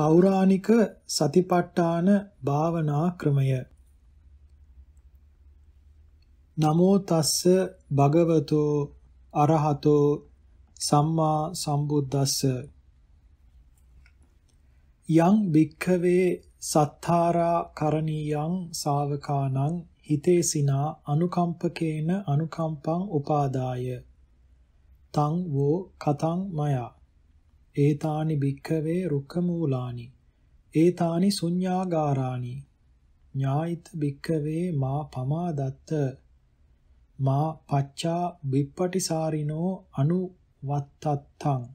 පෞරාණික සතිපට්ඨාන භාවනා ක්‍රමය නමෝ තස්ස භගවතෝ අරහතෝ සම්මා සම්බුද්දස්ස යං භික්ඛවේ සත්තාරා කරණීයං සාවකානං හිතේසිනා අනුකම්පකේන අනුකම්පං උපාදාය තං වෝ කතං මයා ඒතානි භික්ඛවේ රුක්ඛ මූලානි ඒතානි ශුඤ්ඤාගාරාණි ඥායිත භික්ඛවේ මා පමාදත්ත මා පච්චා විප්පටිසාරිනෝ අනුවත්තත්තං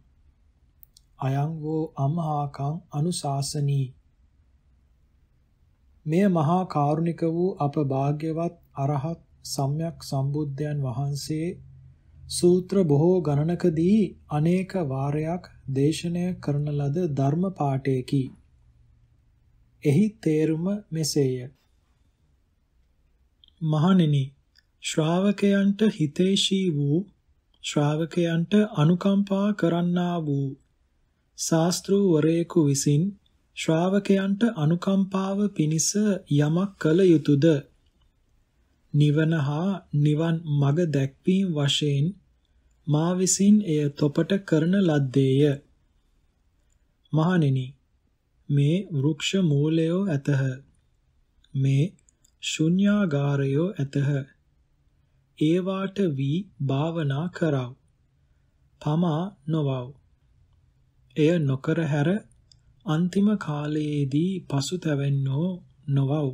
අයං වූ අමහාකං අනුශාසනී මෙය මහා කාරුණික වූ අප භාග්‍යවත් අරහත් සම්්‍යක් සම්බුද්ධයන් වහන්සේ සූත්‍ර බොහෝ ගණනකදී අනේක වාරයක් දේශනය කරන ලද ධර්ම පාඨයකි. එහි තේරුම මෙසේය. මහණෙනි ශ්‍රාවකයන්ට හිතේශී වූ ශ්‍රාවකයන්ට අනුකම්පා කරන්නා වූ ශාස්ත්‍රූවරයෙකු විසින් ශ්‍රාවකයන්ට අනුකම්පාව පිණිස යමක් කළ යුතුයද නිවන හා නිවන් මඟ දැක්වීම වශයෙන් මා විසින් එය තොපට කරන ලද්දේය. මහණෙනි මේ වෘක්ෂ මූලයෝ ඇතහ. මේ ශුන්‍යාගාරයෝ ඇතහ. ඒවාට වී භාවනා කරව. පමා නොවව්. එය නොකර හැර අන්තිම කාලයේදී පසුතැවෙන්නෝ නොවව්.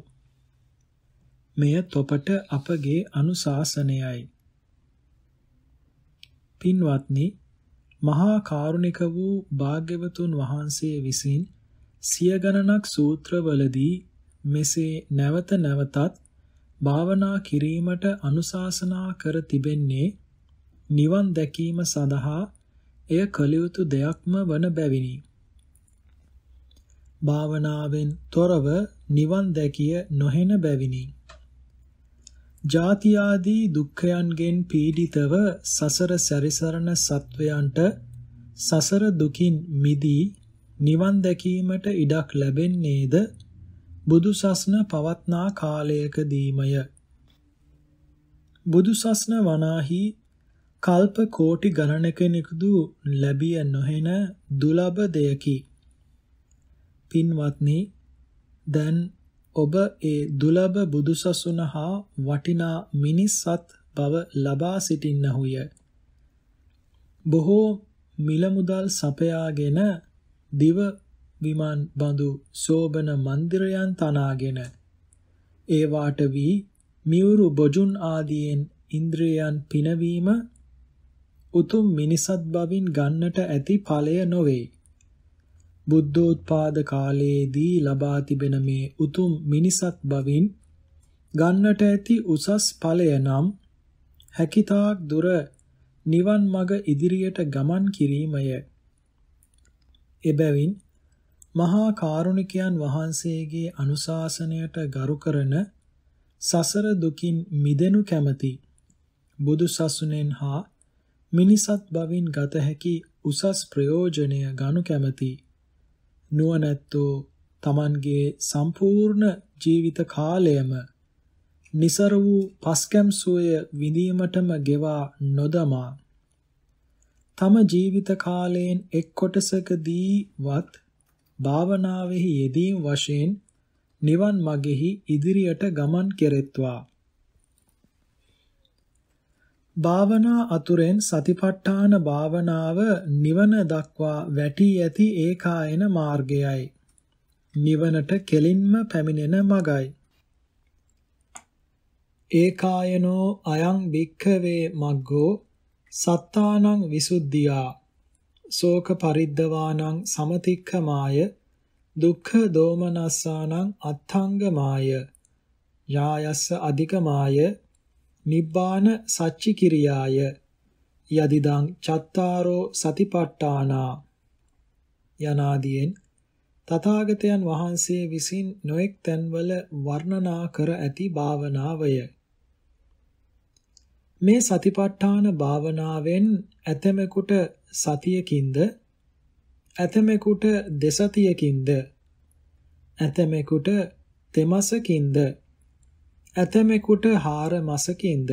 මෙය තොපට අපගේ අනුශාසනයයි. පින්වත්නි මහා කාරුණික වූ භාග්‍යවතුන් වහන්සේ විසින් සිය ගණනක් සූත්‍රවලදී මෙසේ නැවත නැවතත් භාවනා කිරීමට අනුශාසනා කර තිබෙන්නේ නිවන් දැකීම සඳහා එය කලයුතු දෙයක්ම වන බැවිනි. භාවනාවෙන් තොරව නිවන් දැකිය නොහෙන බැවිනි. ජාති ආදී දුක්ඛයන්ගෙන් පීඩිතව සසර සැරිසරන සත්වයන්ට සසර දුකින් මිදී නිවන් දැකීමට ඉඩක් ලැබෙන්නේද බුදු සස්න පවත්නා කාලයකදීමය බුදු සස්න වනාහි කල්ප කෝටි ගණනකෙනෙකුදු ලැබිය නොහෙන දුලබ දෙයකි පින්වත්නි දැන් ඔබ ඒ දුලබ බුදුසසුන හා වටිනා මිනිස්සත් බව ලබා සිටින්නහුය. බොහෝ මිලමුදල් සපයාගෙන දිව විමාන බඳු සෝබන මන්දිරයන් තනාගෙන ඒ වාට වී මියුරු බොජුන් ආදීන් ඉන්ද්‍රයන් පිනවීම උතුම් මිනිසත් බවින් ගන්නට ඇති ඵලය නොවේ. බුද්ධෝත්පාද කාලයේදී ලබා තිබෙන මේ උතුම් මිනිසත් බවින් ගන්නට ඇති උසස් ඵලය නම් හැකිතාක් දුර නිවන් මඟ ඉදිරියට ගමන් කිරීමය. එබැවින් මහා කාරුණිකයන් වහන්සේගේ අනුශාසනයට ගරු කරන සසර දුකින් මිදෙනු කැමැති බුදු සසුනෙන් හා මිනිසත් බවින් ගත හැකි උසස් ප්‍රයෝජනය ගනු කැමැති නුවණැත්තෝ තමන්ගේ සම්පූර්ණ ජීවිත කාලයම નિસર වූ පස්කම් සෝය විඳීමටම ගෙවා නොදමා තම ජීවිත කාලයෙන් එක් කොටසකදීවත් භාවනාවෙහි යෙදීම් වශයෙන් නිවන් මගෙහි ඉදිරියට ගමන් කෙරෙත්වා භාවනා අතුරෙන් සතිපට්ඨාන භාවනාව නිවන දක්වා වැටී ඇති ඒකායන මාර්ගයයි. නිවනට කෙලින්ම පැමිණෙන මගයි. ඒකායනෝ අයං භික්ඛවේ මග්ගෝ සත්තානං විසුද්ධියා ශෝක පරිද්දවානං සමතික්ඛමාය දුක්ඛ දෝමනස්සානං අත්ථංගමාය යායස්ස අධිකමාය නිබ්බාන සච්චි කිරියාය යදිදං චත්තාරෝ සතිපට්ඨානා යනාදීන් තථාගතයන් වහන්සේ විසින් නොඑක් තැන්වල වර්ණනා කර ඇති භාවනාවය මේ සතිපට්ඨාන භාවනාවෙන් ඇතමෙකුට සතියකින්ද ඇතමෙකුට දෙසතියකින්ද ඇතමෙකුට තෙමසකින්ද ඇතමෙකුට 4 මාසකින්ද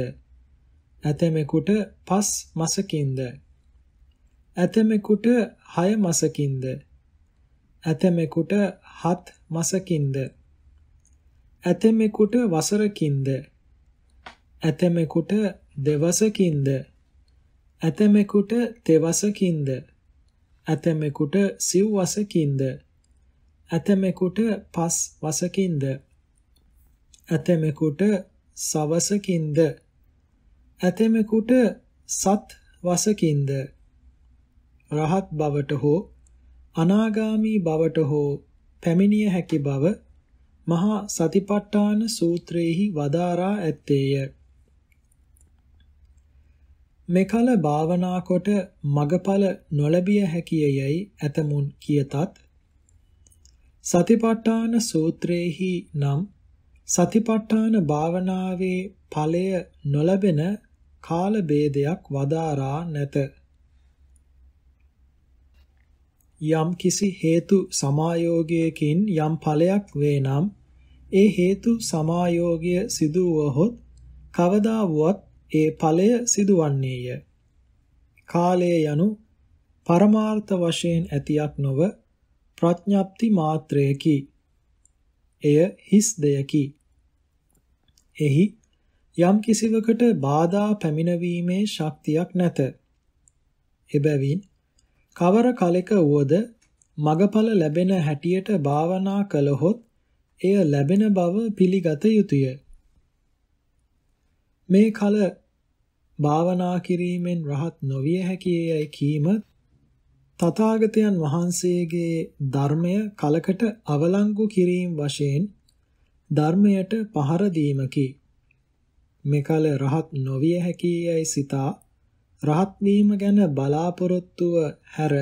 ඇතමෙකුට 5 මාසකින්ද ඇතමෙකුට 6 මාසකින්ද ඇතමෙකුට 7 මාසකින්ද ඇතමෙකුට වසරකින්ද ඇතමෙකුට දෙවසකින්ද ඇතමෙකුට තෙවසකින්ද ඇතමෙකුට සිව්වසකින්ද ඇතමෙකුට පස් වසකින්ද ඇතමෙකුට සවසකින්ද ඇතමෙකුට සත් වසකින්ද රහත් බවට හෝ අනාගාමි බවට හෝ පැමිණිය හැකි බව මහා සතිපට්ඨාන සූත්‍රයේහි වදාරා ඇත්තේය මෙකල භාවනා කොට මගඵල නොලැබිය හැකිය යයි ඇතමුන් කියතත් සතිපට්ඨාන සූත්‍රයේහි නම් සතිපට්ඨාන භාවනාවේ ඵලය නොලැබෙන කාල ભેදයක් වදාරා නැත. යම් කිසි හේතු සමායෝගයකින් යම් ඵලයක් වේ නම් ඒ හේතු සමායෝගය සිදු වහොත් කවදා වුවත් ඒ ඵලය සිදුවන්නේය. කාලය යනු පරමාර්ථ වශයෙන් ඇතියක් නොව ප්‍රඥප්ති මාත්‍රයකි. එය හිස් දෙයකි. එහි යම් කිසිවකට බාධා පැමිණවීමේ ශක්තියක් නැත. එබැවින් කවර කලෙක වුවද මගඵල ලැබෙන හැටියට භාවනා කළහොත් එය ලැබෙන බව පිළිගත යුතුය. මේ කල භාවනා කිරීමෙන් රහත් නොවිය හැකියයි කීම තථාගතයන් වහන්සේගේ ධර්මය කලකට අවලංගු කිරීම වශයෙන් ධර්මයට පහර දීමකි. මෙකල රහත් නොවිය හැකියයි සිතා රහත් වීම ගැන බලාපොරොත්තුව හැර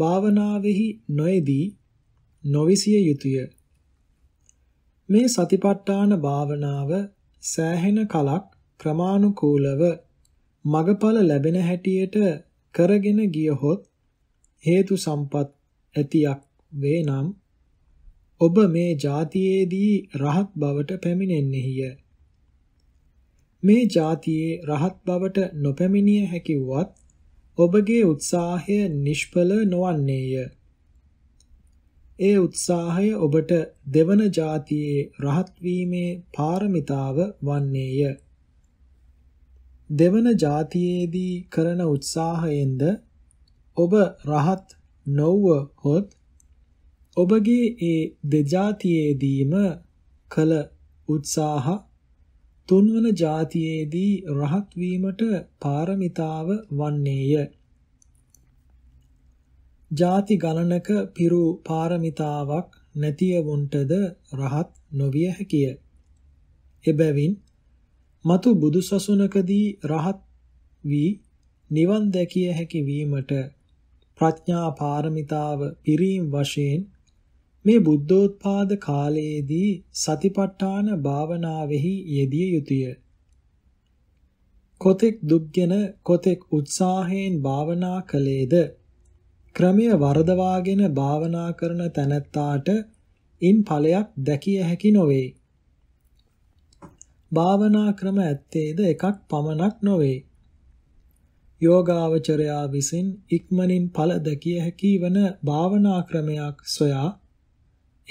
භාවනාවෙහි නොයදී නොවිසිය යුතුය. මේ සතිපට්ඨාන භාවනාව සෑහෙන කලක් ක්‍රමානුකූලව මගඵල ලැබෙන හැටියට කරගෙන ගියහොත් හේතු සම්පත් ඇතියක් වේ නම් ඔබ මේ જાතියේදී රහත් බවට පැමිණෙන්නේය. මේ જાතියේ රහත් බවට නොපැමිණිය හැකිවත් ඔබගේ උත්සාහය නිෂ්ඵල නොවන්නේය. ඒ උත්සාහය ඔබට දෙවන જાතියේ රහත් වීමේ පාරමිතාව වන්නේය. දෙවන જાතියේදී කරන උත්සාහයෙන්ද ඔබ රහත් නොව හොත් ඔබගේ ඒ දෙජාතියේදීම කළ උත්සාහ තුන්වන ජාතියේදී රහත් වීමට පාරමිතාව වන්නේය. ಜಾති ගණනක පිරු පාරමිතාවක් නැතිවුන්ටද රහත් නොවිය හැකිය. එබැවින් మతు බුදු සසුනකදී රහත් වී නිවන් දැකිය හැකි වීමට ප්‍රඥා පාරමිතාව පිරීම වශයෙන් මේ බුද්ධෝත්පාද කාලයේදී සතිපට්ඨාන භාවනාවෙහි යෙදිය යුතුය. කොතෙක් දුක්ගෙන කොතෙක් උත්සාහයෙන් භාවනා කළේද ක්‍රමය වරදවාගෙන භාවනා කරන තැනැත්තාට ඉන් ඵලයක් දැකිය හැකි නොවේ. භාවනා ක්‍රම ඇත්තේද එකක් පමණක් නොවේ. යෝගාවචරයා විසින් ඉක්මනින් ඵල දැකිය හැකි වන භාවනා ක්‍රමයක් සොයා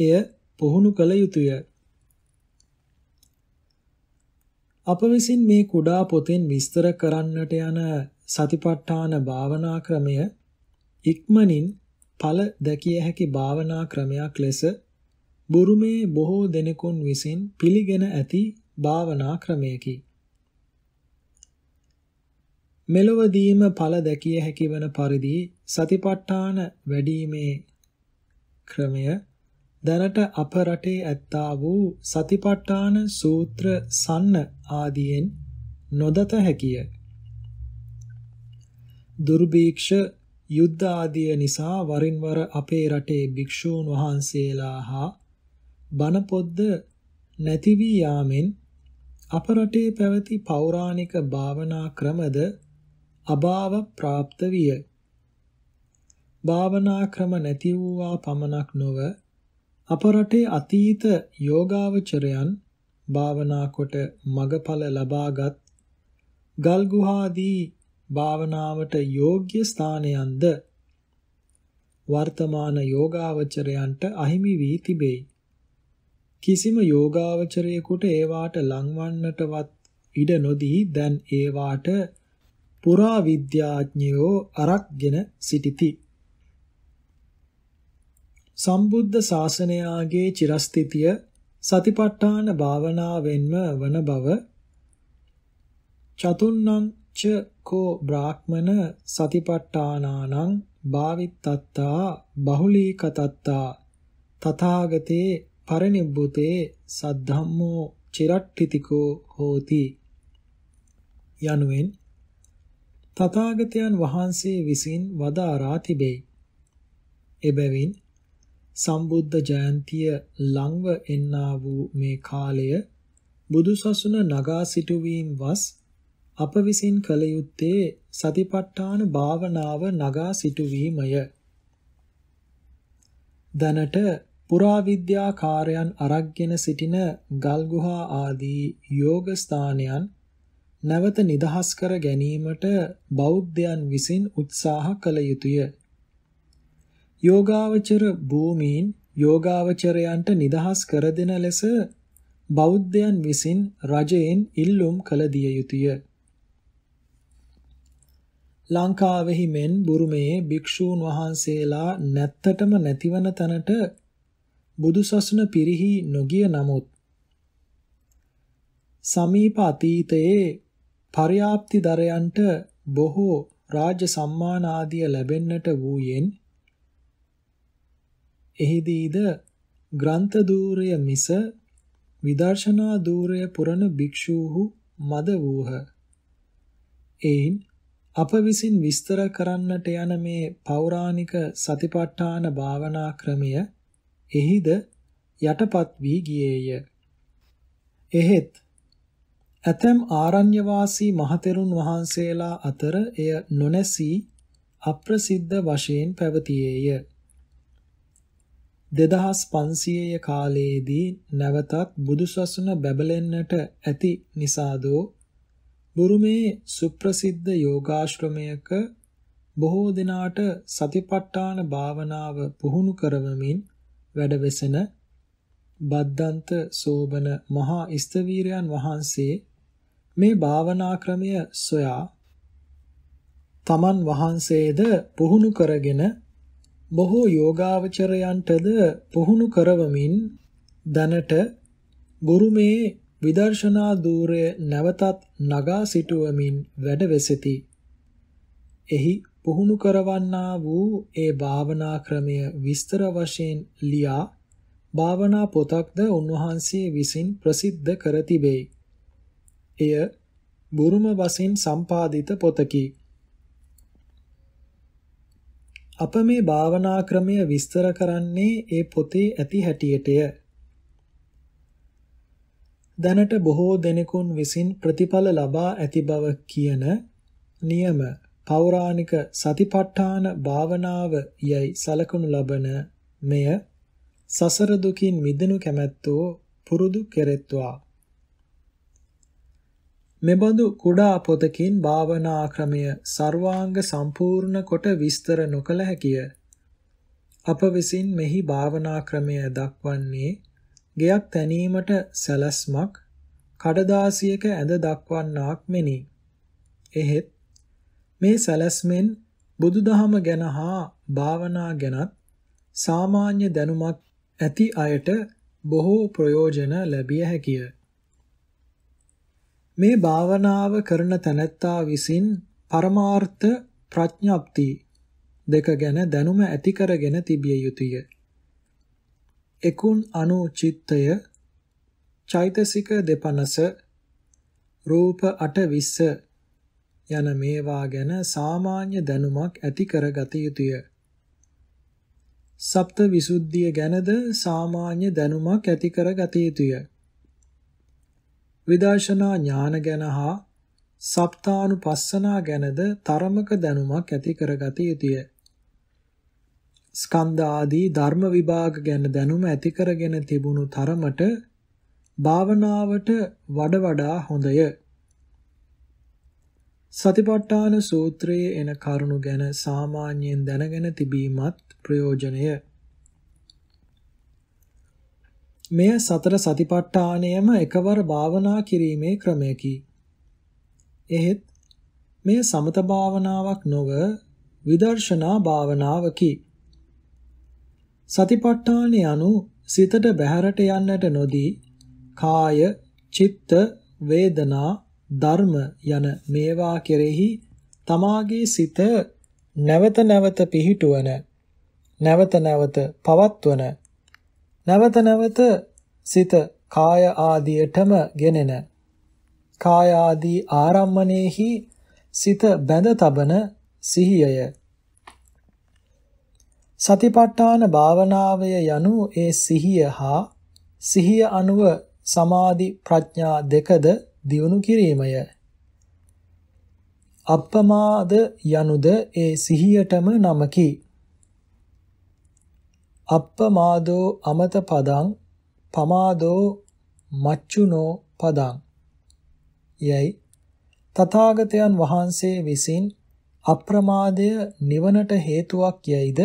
එය පුහුණු කළ යුතුය. අප විසින් මේ කුඩා පොතෙන් විස්තර කරන්නට යන සතිපට්ඨාන භාවනා ක්‍රමය ඉක්මනින් ඵල දැකිය හැකි භාවනා ක්‍රමයක් ලෙස බුරුමේ බොහෝ දෙනෙකුන් විසින් පිළිගෙන ඇති භාවනා ක්‍රමයකි. මෙලොවදීම ඵල දැකිය හැකි වන පරිදි සතිපට්ඨාන වැඩිීමේ ක්‍රමය දැනට අප රටේ ඇත්තා වූ සතිපට්ඨාන සූත්‍ර සන්න ආදියෙන් නොදත හැකිය. දුර්භීක්ෂ යුද්ධ ආදිය නිසා වරින් වර අපේ රටේ භික්ෂූන් වහන්සේලා හා බණ පොද්ද නැති වී යාමෙන් අප රටේ පැවති පෞරාණික භාවනා ක්‍රමද අභාව પ્રાપ્ત විය. භාවනා ක්‍රම නැති වූවා පමණක් නොව අප රටේ අතීත යෝගාවචරයන් භාවනා කොට මගඵල ලබාගත් ගල් ගුහාදී භාවනාවට යෝග්‍ය ස්ථානයන්ද වර්තමාන යෝගාවචරයන්ට අහිමි වී තිබේ. කිසිම යෝගාවචරයෙකුට ඒවාට ලංවන්නටවත් ඉඩ නොදී දැන් ඒවාට පුරාවිද්‍යාඥයෝ අරක්ගෙන සිටිති. සම්බුද්ධ ශාසනයාගේ චිරස්ථිතිය සතිපට්ඨාන භාවනාවෙන්ම වන බව චතුන්නං ච කෝ බ්‍රාහ්මන සතිපට්ඨානානං භාවිත්තත්තා බහුලීකතත්තා තථාගතේ පරිනිබ්බුතේ සද්ධම්මෝ චිරට්ඨිතිකෝ හෝති යනුවෙන් තථාගතයන් වහන්සේ විසින් වදාරා තිබේ. එබැවින් සම්බුද්ධ ජයන්තිය ලංව එන්නා වූ මේ කාලය බුදුසසුන නගා සිටුවීම් වස් අප විසින් කළ යුත්තේ සතිපට්ඨාන භාවනාව නගා සිටුවීමය. දැනට පුරාවිද්‍යාකාරයන් අරක්ගෙන සිටින ගල්ගුහා ආදී යෝග ස්ථානයන් නැවත නිදහස් කර ගැනීමට බෞද්ධයන් විසින් උත්සාහ කළ යුතුය. යෝගාවචර භූමීන් යෝගාවචරයන්ට නිදහස් කර දෙන ලෙස බෞද්ධයන් විසින් රජයෙන් ඉල්ලුම් කළ දිය යුතුය. ලංකාවෙහි මෙන් බුරුමයේ භික්ෂූන් වහන්සේලා නැත්තටම නැතිවන තැනට බුදුසසුන පිරිහි නොගිය නමුත් සමීප අතීතයේ පර්‍යාප්ති දරයන්ට බොහෝ රාජ්‍ය සම්මාන ආදිය ලැබෙන්නට වූයෙන් එහිදීද ග්‍රන්ථ ධූරය මිස විදර්ශනා ධූරය පුරන භික්ෂූහු මද වූහ. එයින් අප විසින් විස්තර කරන්නට යන මේ පෞරාණික සතිපට්ඨාන භාවනා ක්‍රමය එහිද යටපත් වී ගියේය. එහෙත් ඇතම් ආරණ්‍ය වාසී මහතෙරුන් වහන්සේලා අතර එය නොනැසී අප්‍රසිද්ධ වශයෙන් පැවතියේය. 2500ය කාලයේදී නැවතත් බුදුසසුන බැබලෙන්නට ඇති නිසාදෝ බුරුමේ සුප්‍රසිද්ධ යෝගාශ්‍රමයක බොහෝ දිනාට සතිපට්ඨාන භාවනාව පුහුණු කරවමින් වැඩවෙසෙන බද්දන්ත සෝබන මහා ස්තවීරයන් වහන්සේ මේ භාවනා ක්‍රමය සොයා තමන් වහන්සේද පුහුණු කරගෙන බොහෝ යෝගාවචරයන්ටද පුහුණු කරවමින් දැනට බුරුමේ විදර්ශනා ධූරය නැවතත් නගා සිටුවමින් වැඩ වෙසෙති. එහි පුහුණු කරවන්නා වූ ඒ භාවනා ක්‍රමය විස්තර වශයෙන් ලියා භාවනා පොතක්ද උන්වහන්සේ විසින් ප්‍රසිද්ධ කර තිබේ. එය බුරුම වශයෙන් සම්පාදිත පොතකි. අප මේ භාවනා ක්‍රමය විස්තර කරන්නේ ඒ පොතේ ඇති හැටියටය. දැනට බොහෝ දෙනෙකුන් විසින් ප්‍රතිඵල ලබා ඇති බව කියන නියම පෞරාණික සතිපට්ඨාන භාවනාව යයි සලකනු ලබන මෙය සසර දුකින් මිදෙනු කැමැත්තෝ පුරුදු කෙරෙත්වා මෙබඳු කුඩා පොතකින් භාවනා ක්‍රමය ਸਰවාංග සම්පූර්ණ කොට විස්තර නොකළ හැකිය. අප විසින් මෙහි භාවනා ක්‍රමය දක්වන්නේ ගයක් තැනීමට සැලැස්මක් කඩදාසියක ඇඳ දක්වන්නාක් මෙනි. එහෙත් මේ සැලැස්මෙන් බුදුදහම ගැන හා භාවනා ගැනත් සාමාන්‍ය දැනුමක් ඇති අයට බොහෝ ප්‍රයෝජන ලැබිය හැකිය. මේ භාවනාව කරන තැනැත්තා විසින් පරමාර්ථ ප්‍රඥප්ති දෙක ගැන දැනුම ඇති කරගෙන තිබිය යුතුය. එකුන් අනු චිත්තය චෛතසික දෙපනස රූප 8 යන මේවා ගැන සාමාන්‍ය දැනුමක් ඇති කරගත යුතුය. සප්ත විසුද්ධිය ගැනද සාමාන්‍ය දැනුමක් ඇති කරගත යුතුය. විදර්ශනා ඥාන ගැන හා සප්තානුපස්සනා ගැනද තරමක දැනුමක් ඇති කරගත යුතුය. ස්කන්ධ ආදී ධර්ම විභාග ගැන දැනුම ඇති කරගෙන තිබුණු තරමට භාවනාවට වඩ වඩා හොඳය. සතිපට්ඨාන සූත්‍රයේ එන කරුණු ගැන සාමාන්‍යයෙන් දැනගෙන තිබීමත් ප්‍රයෝජනය. මෙය සතර සතිපට්ඨානයම එකවර භාවනා කිරීමේ ක්‍රමයකි. එහෙත් මෙය සමත භාවනාවක් නොව විදර්ශනා භාවනාවකි. සතිපට්ඨාන යනු සිතට බැහැරට යන්නට නොදී කාය, චිත්ත, වේදනා, ධර්ම යන මේවා කෙරෙහි තමාගේ සිත නැවත නැවත පිහිටුවන නැවත නැවත පවත්වන නැවත නැවත සිත කාය ආදියටම ගෙනෙන කාය ආදී ආරම්මණයෙහි සිත බැඳ තබන සිහියය සතිපට්ඨාන භාවනාවය යනු ඒ සිහිය හා සිහිය අනුව සමාධි ප්‍රඥා දෙකද දියුණු කිරීමය අප්පමාද යනුද ඒ සිහියටම නමකි අප්පමාදෝ අමත පදං පමාදෝ මච්චුනෝ පදං යයි තථාගතයන් වහන්සේ විසින් අප්‍රමාදය නිවනට හේතුවක් යයිද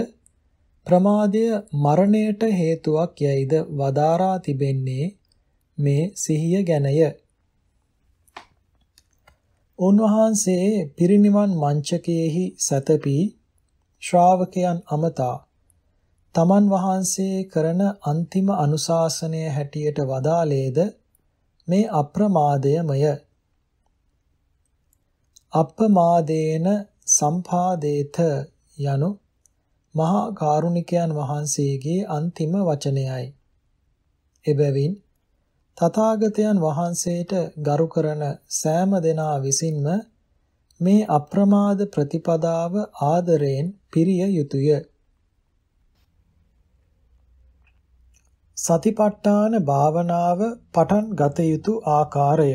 ප්‍රමාදය මරණයට හේතුවක් යයිද වදාරා තිබෙන්නේ මේ සිහිය ගැනය. උන්වහන්සේ පිරිනිවන් මංචකයේහි සැතපී ශ්‍රාවකයන් අමතා තමන් වහන්සේ කරන අන්තිම අනුශාසනය හැටියට වදාලේද මේ අප්‍රමාදයමය අප්‍රමාදේන සම්පාදේත යනු මහා කාරුණිකයන් වහන්සේගේ අන්තිම වචනයයි එබැවින් තථාගතයන් වහන්සේට ගරු කරන සෑම දෙනා විසින්ම මේ අප්‍රමාද ප්‍රතිපදාව ආදරයෙන් පිරිය යුතුය සතිපට්ඨාන භාවනාව පටන් ගත යුතු ආකාරය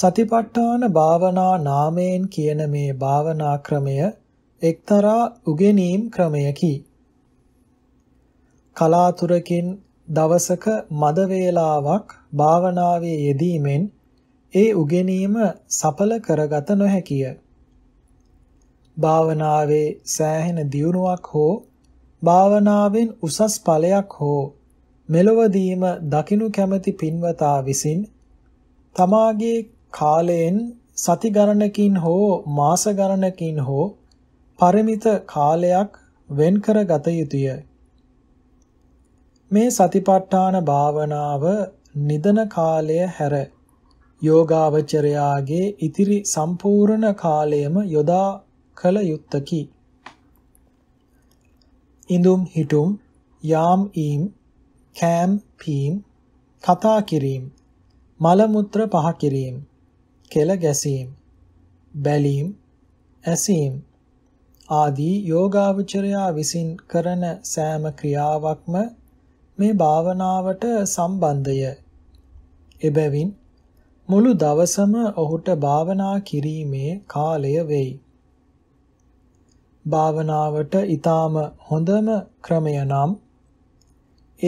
සතිපට්ඨාන භාවනා නාමයෙන් කියන මේ භාවනා ක්‍රමය එක්තරා උගෙනීම් ක්‍රමයකි. කලාතුරකින් දවසක මද වේලාවක් භාවනාවේ යෙදීමෙන් ඒ උගෙනීම සඵල කරගත නොහැකිය. භාවනාවේ සෑහෙන දියුණුවක් හෝ භාවනාවෙන් උසස් ඵලයක් හෝ මෙලොවදීම දකිනු කැමැති පින්වතා විසින් තමාගේ කාලයෙන් සති ගණනකින් හෝ මාස ගණනකින් හෝ පරිමිත කාලයක් වෙන් කර ගත යුතුය. මේ සතිපට්ඨාන භාවනාව නිදන කාලය හැර යෝගාවචරයාගේ ඉතිරි සම්පූර්ණ කාලයම යොදා කළ යුත්තකි. ඉඳුම් හිටුම් යාම් ඊම් කෑම් පීම් කතා කිරීම මල මුත්‍ර පහ කිරීම කෙල ගැසීම බැලීම ඇසීම ආදී යෝගාවචරයා විසින් කරන සෑම ක්‍රියාවක්ම මේ භාවනාවට සම්බන්ධය එබැවින් මුළු දවසම ඔහුට භාවනා කිරීමේ කාලය වෙයි භාවනාවට ඊටාම හොඳම ක්‍රමය නම්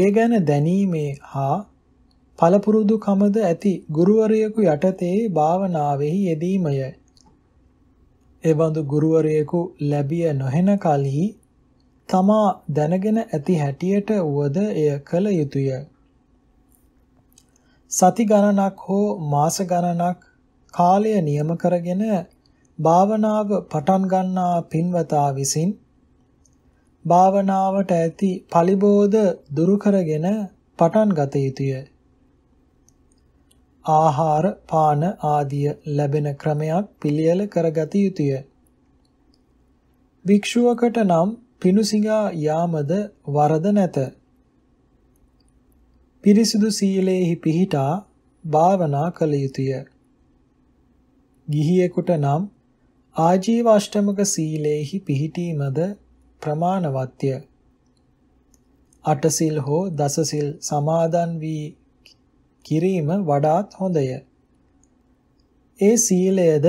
ඒ ගැන දැනීමේ හා පළපුරුදු කමද ඇති ගුරුවරයෙකු යටතේ භාවනාවෙහි යෙදීමය. එවඳු ගුරුවරයෙකු ලැබිය නොහෙන කලී තමා දැනගෙන ඇති හැටියට වුවද එය කළ යුතුය. සති ගණනක් හෝ මාස ගණනක් කාලය නියම කරගෙන භාවනාව පටන් ගන්නා පින්වතා විසින් භාවනාවට ඇති පලිබෝධ දුරු කරගෙන පටන් ගත යුතුය. ආහාර පාන ආදිය ලැබෙන ක්‍රමයක් පිළියෙල කරගත යුතුය. භික්ෂුවකට නම් පිණුසිඟා යාමද වරද නැත. පිරිසිදු සීලේහි පිහිටා භාවනා කළ යුතුය. ගිහියෙකුට නම් ආජීවාෂ්ටමක සීලේහි පිහිටීමද ප්‍රමාණවත්ය. අටසිල් හෝ දසසිල් සමාදන් වී කිරීම වඩාත් හොඳය. ඒ සීලයද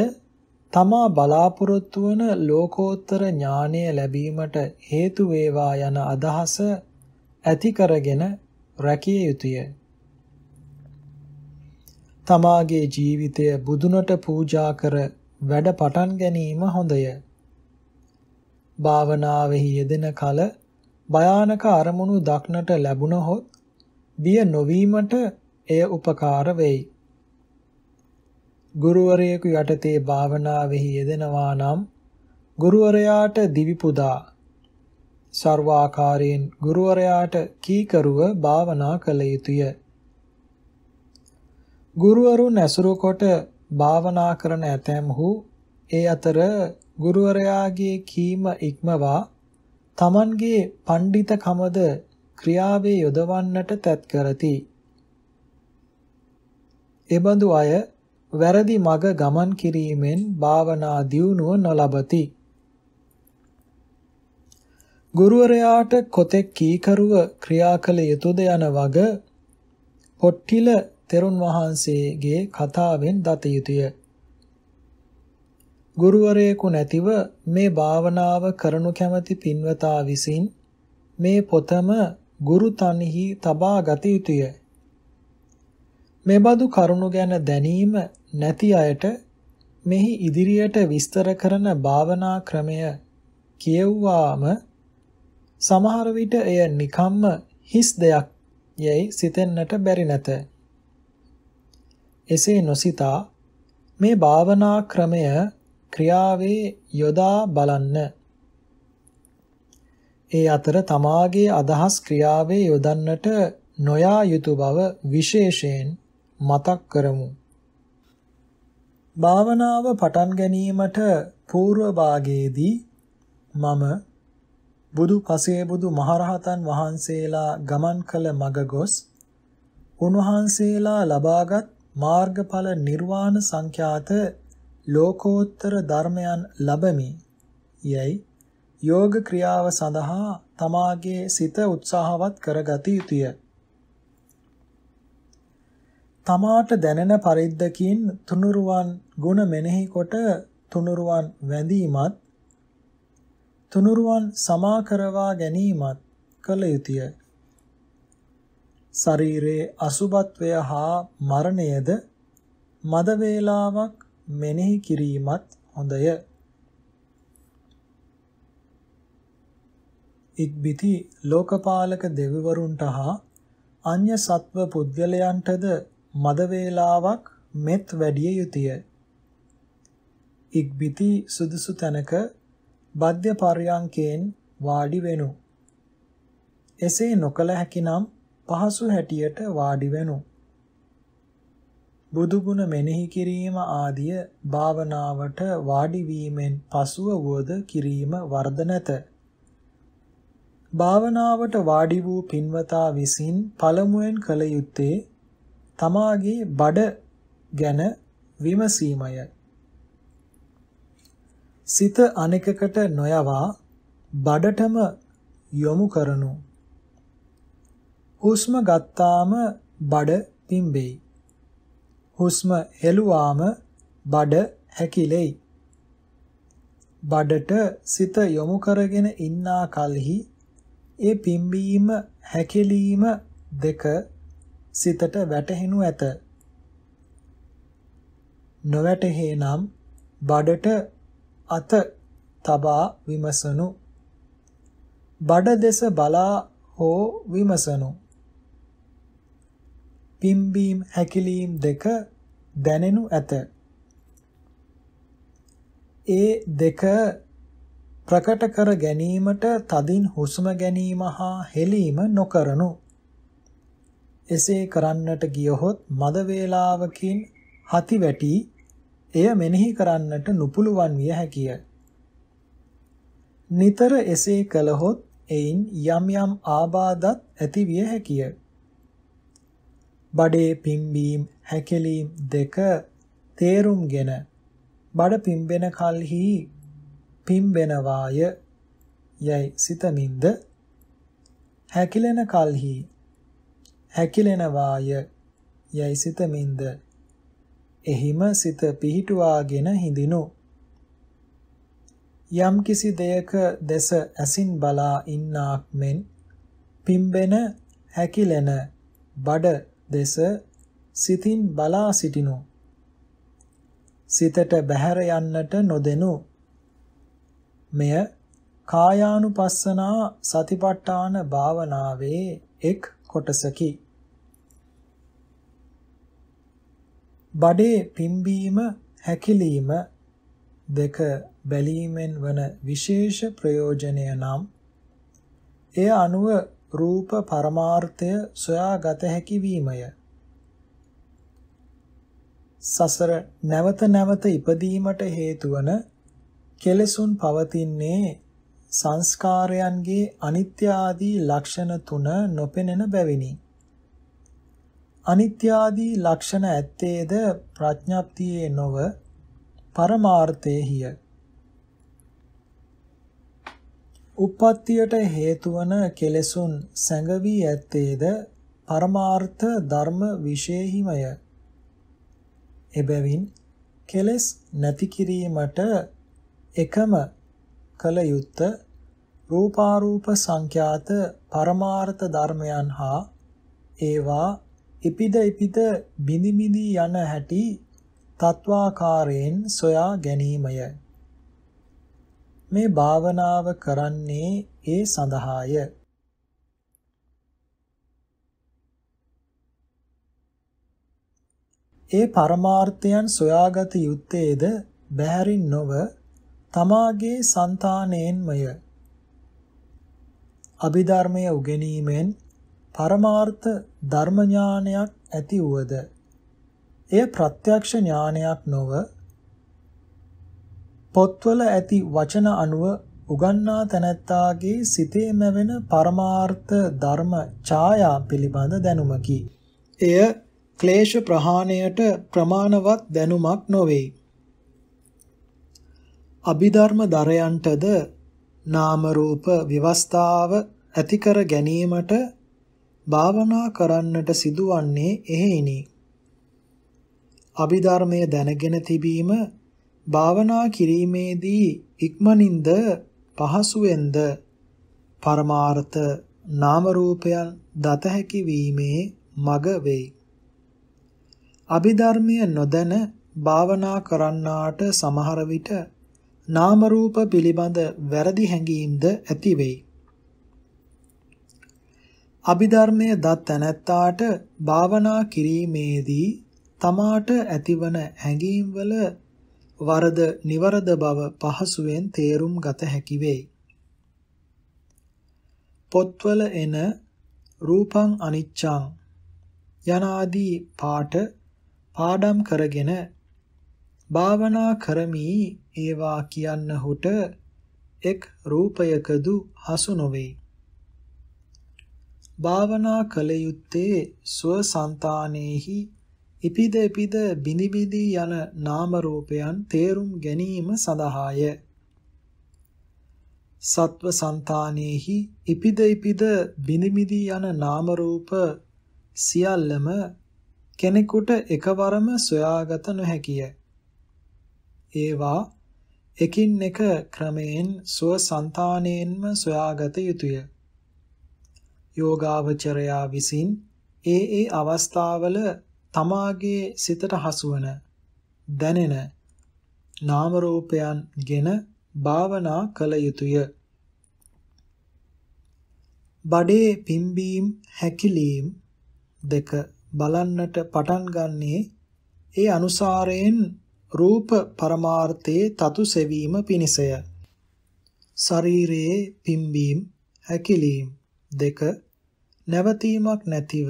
තමා බලාපොරොත්තු වන ලෝකෝත්තර ඥානය ලැබීමට හේතු වේවා යන අදහස ඇති කරගෙන රැකිය යුතුය. තමාගේ ජීවිතය බුදුනට පූජා කර වැඩ පටන් ගැනීම හොඳය. භාවනාවෙහි යෙදෙන කල භයානක අරමුණු දක්නට ලැබුණහොත් බිය නොවීමට එය උපකාර වෙයි. ගුරුවරයෙකු යටතේ භාවනාවෙහි යෙදෙනවා නම් ගුරුවරයාට දිවි පුදා සර්වාකාරයෙන් ගුරුවරයාට කීකරුව භාවනා කළ යුතුය. ගුරුවරුන් ඇසුරු කොට භාවනා කරන ඇතැම්හු ඒ අතර ගුරුවරයාගේ කීම ඉක්මවා තමන්ගේ පඬිතකමද ක්‍රියාවේ යොදවන්නට තැත් කරති. එබඳු අය වැරදි මඟ ගමන් කිරීමෙන් භාවනා දියුණුව නොලබති. ගුරුවරයාට කොතෙක් කීකරුව ක්‍රියා කළ යුතුද යන වග පොට්ටිල තෙරුන් වහන්සේගේ කතාවෙන් දත යුතුය. ගුරුවරයෙකු නැතිව මේ භාවනාව කරනු කැමති පින්වතා විසින් මේ පොතම ගුරු තන්හි තබා ගත යුතුය. මෙබඳු කරුණු ගැන දැනීම නැති අයට මෙහි ඉදිරියට විස්තර කරන භාවනා ක්‍රමය කියවුවාම සමහර විට එය නිකම්ම හිස් දෙයක් යැයි සිතෙන්නට බැරි නැත. එසේ නොසිතා මේ භාවනා ක්‍රමය ක්‍රියාවේ යොදා බලන්න. ඒ අතර තමාගේ අදහස් ක්‍රියාවේ යොදන්නට නොයා යුතු බව විශේෂයෙන් මතක් කරමු. භාවනාව පටන් ගැනීමට పూర్ව භාගයේදී මම බුදු පසේ බුදු මහරහතන් වහන්සේලා ගමන් කළ මග ගොස් උන්වහන්සේලා ලබාගත් මාර්ගඵල නිර්වාණ සංඛ්‍යාත ලෝකෝත්තර ධර්මයන් ලබමි යයි යෝග ක්‍රියාව සඳහා තමාගේ සිත උත්සාහවත් කරගත යුතුය. තමාට දැනෙන පරිද්දකින් තුනුරුවන් ගුණ මෙනෙහි කොට තුනුරුවන් වැඳීමත් තුනුරුවන් සමා කරවා ගැනීමත් කළ යුතුය. ශරීරයේ අසුබත්වය හා මරණයද මද වේලාවක් මෙනෙහි කිරීමත් හොඳය. ඉක්බිති ලෝකපාලක දෙවිවරුන්ට හා අන්‍ය සත්ව පුද්ගලයන්ටද මද වේලාවක් මෙත් වැඩිය යුතුය. ඉක්බිති සුදුසු තැනක බද්ධ පර්යංකයෙන් වාඩි වෙනු. එසේ නොකළ හැකිනම් පහසු හැටියට වාඩි වෙනු. බුදුගුණ මෙනෙහි කිරීම ආදිය භාවනාවට වාඩි වීමෙන් පසුව වොද කිරීම වර්ධ නැත. භාවනාවට වාඩි වූ පින්වතා විසින් පළමුවෙන් කළ යුත්තේ තමාගේ බඩ ගැන විමසීමය. සිත අනෙකකට නොයවා බඩටම යොමු කරනු හුස්ම ගත්තාම බඩ පිම්බෙයි. හුස්ම හෙළුවාම බඩ හැකිලෙයි. බඩට සිත යොමු කරගෙන ඉන්නා කලෙහි ඒ පිම්බීම හැකිලීම දෙක සිතට වැටහෙනු ඇත. නොවැටහෙනම් බඩට අත තබා විමසනු. බඩ දෙස බලා හෝ විමසනු. පිම්බීම් හැකිලීම් දෙක දැනෙනු ඇත. ඒ දෙක ප්‍රකට කර ගැනීමට තදින් හුස්ම ගැනීම හා හෙලීම නොකරනු. එසේ කරන්නට ගියහොත් මද වේලාවකින් හති වැටි එය මෙනෙහි කරන්නට නුපුළුවන් විය හැකිය. නිතර එසේ කළහොත් එයින් යම් යම් ආබාධත් ඇති විය හැකිය. බඩේ පිම්බීම් හැකලීම් දෙක තේරුම්ගෙන බඩ පිම්බෙන කල්හි පිම්බෙනවාය යයි සිතමින්ද හැකිලෙන කල්හි හැකිලෙනවාය යයි සිතමින්ද එහිම සිත පිහිටුවාගෙන හිඳිනු යම් කිසි දෙයක දැස ඇසින් බලා ඉන්නාක් මෙන් පිම්බෙන හැකිලෙන බඩ දෙස සිතින් බලා සිටිනු. සිතට බැහැර යන්නට නොදෙනු. මෙය කායානුපස්සනා සතිපට්ඨාන භාවනාවේ එක් කොටසකි. බඩේ පිම්බීම හැකිලිම දෙක බැලීමෙන් වන විශේෂ ප්‍රයෝජනය නම් එය අනුව රූප පරමාර්ථය සොයාගත හැකි වීමය. සසර නැවත නැවත ඉපදීමට හේතුවන කෙලෙසුන් පවතින්නේ සංස්කාරයන්ගේ අනිත්‍ය ආදී ලක්ෂණ තුන නොපෙනෙන බැවිනි. අනිත්‍ය ආදී ලක්ෂණ ඇත්තේද ප්‍රඥාප්තියේ නොව පරමාර්ථයේය. උප්පත්තියට හේතු වන කෙලෙසුන් සැඟවී ඇත්තේද පරමාර්ථ ධර්ම විශේෂිමය. එබැවින් කෙලෙස් නැති කිරීමට එකම කල යුත්ත රූපාරූප සංඛ්‍යාත පරමාර්ථ ධර්මයන් හා ඒවා ඉපිද ඉපිද බිනි බිනි යන හැටි තත්වාකාරයෙන් සොයා ගැනීමය මේ භාවනාව කරන්නේ ඒ සඳහාය. ඒ පරමාර්ථයන් සොයාගත යුත්තේද බැහැරින් නොව තමාගේ సంతාණයෙන්මය. අභිධර්මය උගෙනීමෙන් පරමාර්ථ ධර්ම ඥානයක් ඇති වූද එය ප්‍රත්‍යක්ෂ ඥානයක් නොව පොත්වල ඇති වචන අනුව උගන්නා තැනැත්තාගේ සිතේම වෙන පරමාර්ථ ධර්ම ඡායා පිළිබඳ දැනුමකි. එය ක්ලේශ ප්‍රහාණයට ප්‍රමාණවත් දැනුමක් නොවේ. අභිධර්ම දරයන්ටද නාම රූප විවස්ථාව ඇති කර ගැනීමට භාවනා කරන්නට සිදුවන්නේ එහෙයිනි. අභිධර්මයේ දැනගෙන තිබීම භාවනා කිරීමේදී ඉක්මනින්ද පහසුවෙන්ද පරමාර්ථ නාම රූපයන් දත හැකි වීමේ මග වෙයි. අභිධර්මීය නොදැන භාවනා කරන්නාට සමහර විට නාම රූප පිළිබඳ වැරදි හැඟීම්ද ඇති වෙයි. අභිධර්මයේ දත් තැනැත්තාට භාවනා කිරීමේදී තමාට ඇතිවන හැඟීම්වල වරද නිවරද බව පහසුවෙන් තේරුම් ගත හැකි වෙයි. පොත්වල එන රූපං අනිච්ඡං යනාදී පාට පාඩම් කරගෙන භාවනා කරමි ඒවා කියන්න හොට එක් රූපයකදු හසු නොවේ. භාවනා කල යුත්තේ ස්වසංතානෙහි ඉපිද ඉපිද බිනි බිනි යන නාම රූපයන් තේරුම් ගැනීම සඳහාය. සත්ව సంతානෙහි ඉපිද ඉපිද බිනි බිනි යන නාම රූප සියල්ලම කෙනෙකුට එකවරම සොයාගත නොහැකිය. ඒවා එකින් එක ක්‍රමයෙන් සුව సంతානෙන්ම සොයාගත යුතුය. යෝගාවචරයා විසින් ඒ ඒ අවස්ථාවල තමාගේ සිතට හසුවන දැනෙන නාම රූපයන් ගෙන භාවනා කළ යුතුය. බඩේ පිම්බීම් හැකිලීම් දෙක බලන්නට පටන් ගන්නේ ඒ අනුසාරයෙන් රූප පරමාර්ථයේ තතු සෙවීම පිණිසය. ශරීරයේ පිම්බීම් හැකිලීම් දෙක නැවතීමක් නැතිව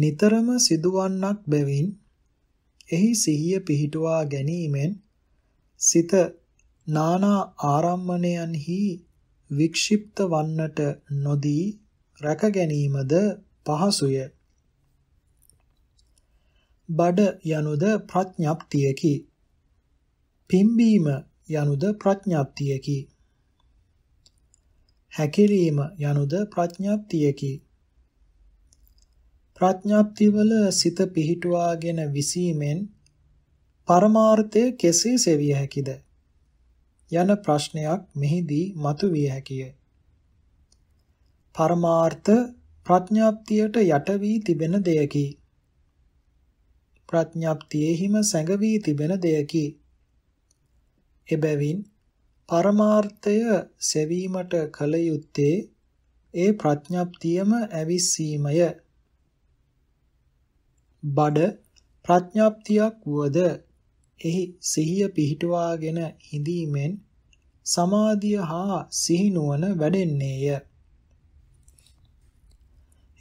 නිතරම සිදුවන්නක් බැවින් එහි සිහිය පිහිටුවා ගැනීමෙන් සිත නානා ආරම්මණයන්හි වික්ෂිප්ත වන්නට නොදී රැක ගැනීමද පහසුය. බඩ යනුද ප්‍රඥප්තියකි. පිම්බීම යනුද ප්‍රඥප්තියකි. හැකිරීම යනුද ප්‍රඥප්තියකි. ප්‍රඥාප්තිවල සිත පිහිටුවාගෙන විසීමෙන් පරමාර්ථය කෙසේ සෙවිය හැකිද යන ප්‍රශ්නයක් මෙහිදී මතුවිය හැකිය. පරමාර්ථ ප්‍රඥාප්තියට යට වී තිබෙන දෙයකි. ප්‍රඥාප්තියෙහිම සැඟ වී තිබෙන දෙයකි. එබැවින් පරමාර්ථය සෙවීමට කල යුත්තේ ඒ ප්‍රඥාප්තියම ඇවිස්සීමය. බඩ ප්‍රඥාප්තියක් වුවද එහි සිහිය පිහිටුවාගෙන හිඳීමෙන් සමාධිය හා සිහිනුවන වැඩෙන්නේය.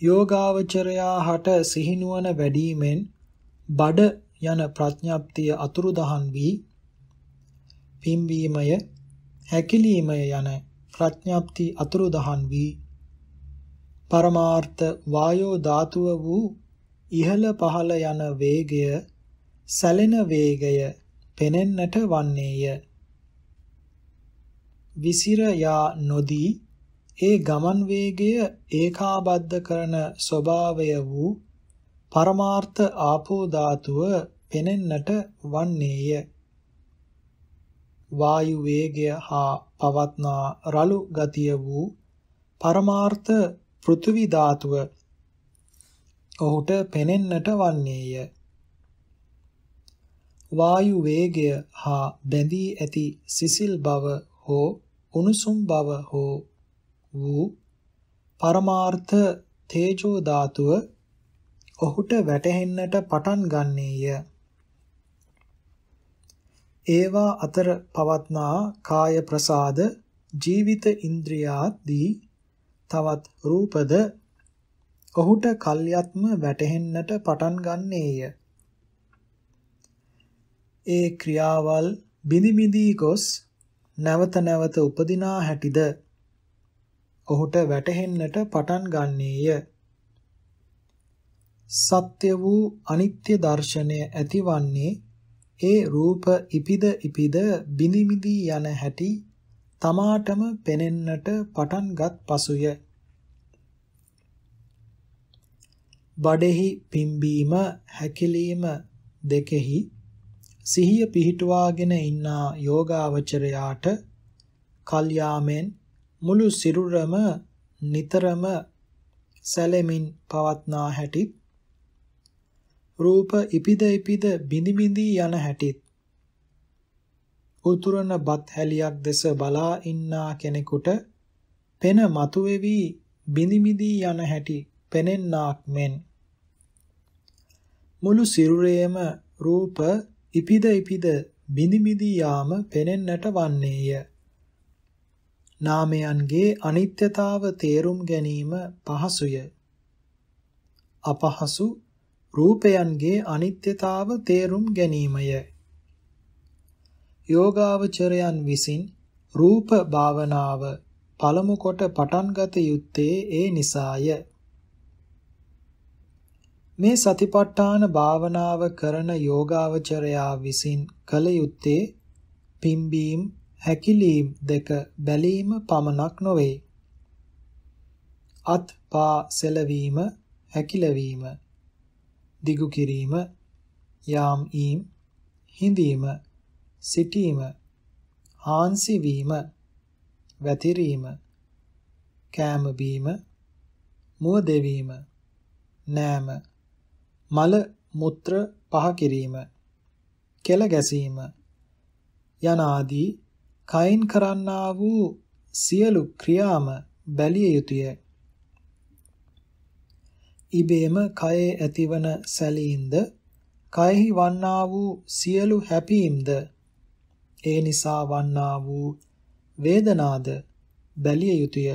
යෝගාවචරයා හට සිහිනුවන වැඩීමෙන් බඩ යන ප්‍රඥාප්තිය අතුරුදහන් වී පිම්වීමය හැකිලීමය යන ප්‍රඥාප්ති අතුරුදහන් වී පරමාර්ථ වායෝ ධාතුව වූ ඉහළ පහළ යන වේගය සැලෙන වේගය පෙනෙන්නට වන්නේය. විසිර යා නොදී ඒ ගමන් වේගය ඒකාබද්ධ කරන ස්වභාවය වූ පරමාර්ථ ආපෝ ධාතුව පෙනෙන්නට වන්නේය. වායු වේගය හා පවත්නා රළු ගතිය වූ පරමාර්ථ පෘථිවි ධාතුව ඔහුට පෙනෙන්නට වන්නේය. වායු වේගය හා බැඳී ඇති සිසිල් බව හෝ උණුසුම් බව හෝ වූ පරමාර්ථ තේජෝ ධාතුව ඔහුට වැටහෙන්නට පටන් ගන්නේය. ඒවා අතර පවත්නා කාය ප්‍රසාද ජීවිත ඉන්ද්‍රියාදී තවත් රූපද ඔහුට කල්යත්ම වැටහෙන්නට පටන් ගන්නේය. ඒ ක්‍රියාවල් බිනිමිදී ගොස් නැවත නැවත උපදිනා හැටිද ඔහුට වැටහෙන්නට පටන් ගන්නේය. සත්‍ය වූ අනිත්‍ය දර්ශනය ඇතිවන්නේ ඒ රූප ඉපිද ඉපිද බිනිමිදී යන හැටි තමාටම පෙනෙන්නට පටන්ගත් පසුය. බඩෙහි පිම්බීම හැකිලිම දෙකෙහි සිහිය පිහිටුවාගෙන ඉන්නා යෝගාවචරයාට කල්යාමෙන් මුළු සිරුරම නිතරම සැලෙමින් පවත්නා හැටිත් රූප ඉපිද ඉපිද බිඳි බිඳී යන හැටිත් උතුරන බත් හැලියක් දෙස බලා ඉන්නා කෙනෙකුට පෙන මතුවෙවි බිඳි බිඳී යන හැටි පෙනෙන්නාක් මෙන් මුළු සිරුරේම රූප ඉපිද ඉපිද බිඳි බිඳි යාම පෙනෙන්නට වන්නේය. නාමයන්ගේ අනිත්‍යතාව තේරුම් ගැනීම පහසුය. අපහසු රූපයන්ගේ අනිත්‍යතාව තේරුම් ගැනීමය. යෝගාවචරයන් විසින් රූප භාවනාව පළමු කොට පටන් ගත යුත්තේ ඒ නිසාය. මේ සතිපට්ඨාන භාවනාව කරන යෝගාවචරයා විසින් කල යුත්තේ පිම්බීම් හැකිලීම් දෙක බැලීම පමණක් නොවේ. අත් පා සෙලවීම හැකිලවීම දිගු කිරීම යාම් ඊම් හිඳීම සිටීම හාන්සි වීම වැතිරීම කෑම බීම මුව දෙවීම නෑම මල මුත්‍ර පහ කිරීම කෙල ගැසීම යන ආදී කයින් කරන්නා වූ සියලු ක්‍රියාම බැලිය යුතුය ඉබේම කයේ ඇතිවන සැලීම්ද කයෙහි වන්නා වූ සියලු හැපීම්ද ඒ නිසා වන්නා වූ වේදනාද බැලිය යුතුය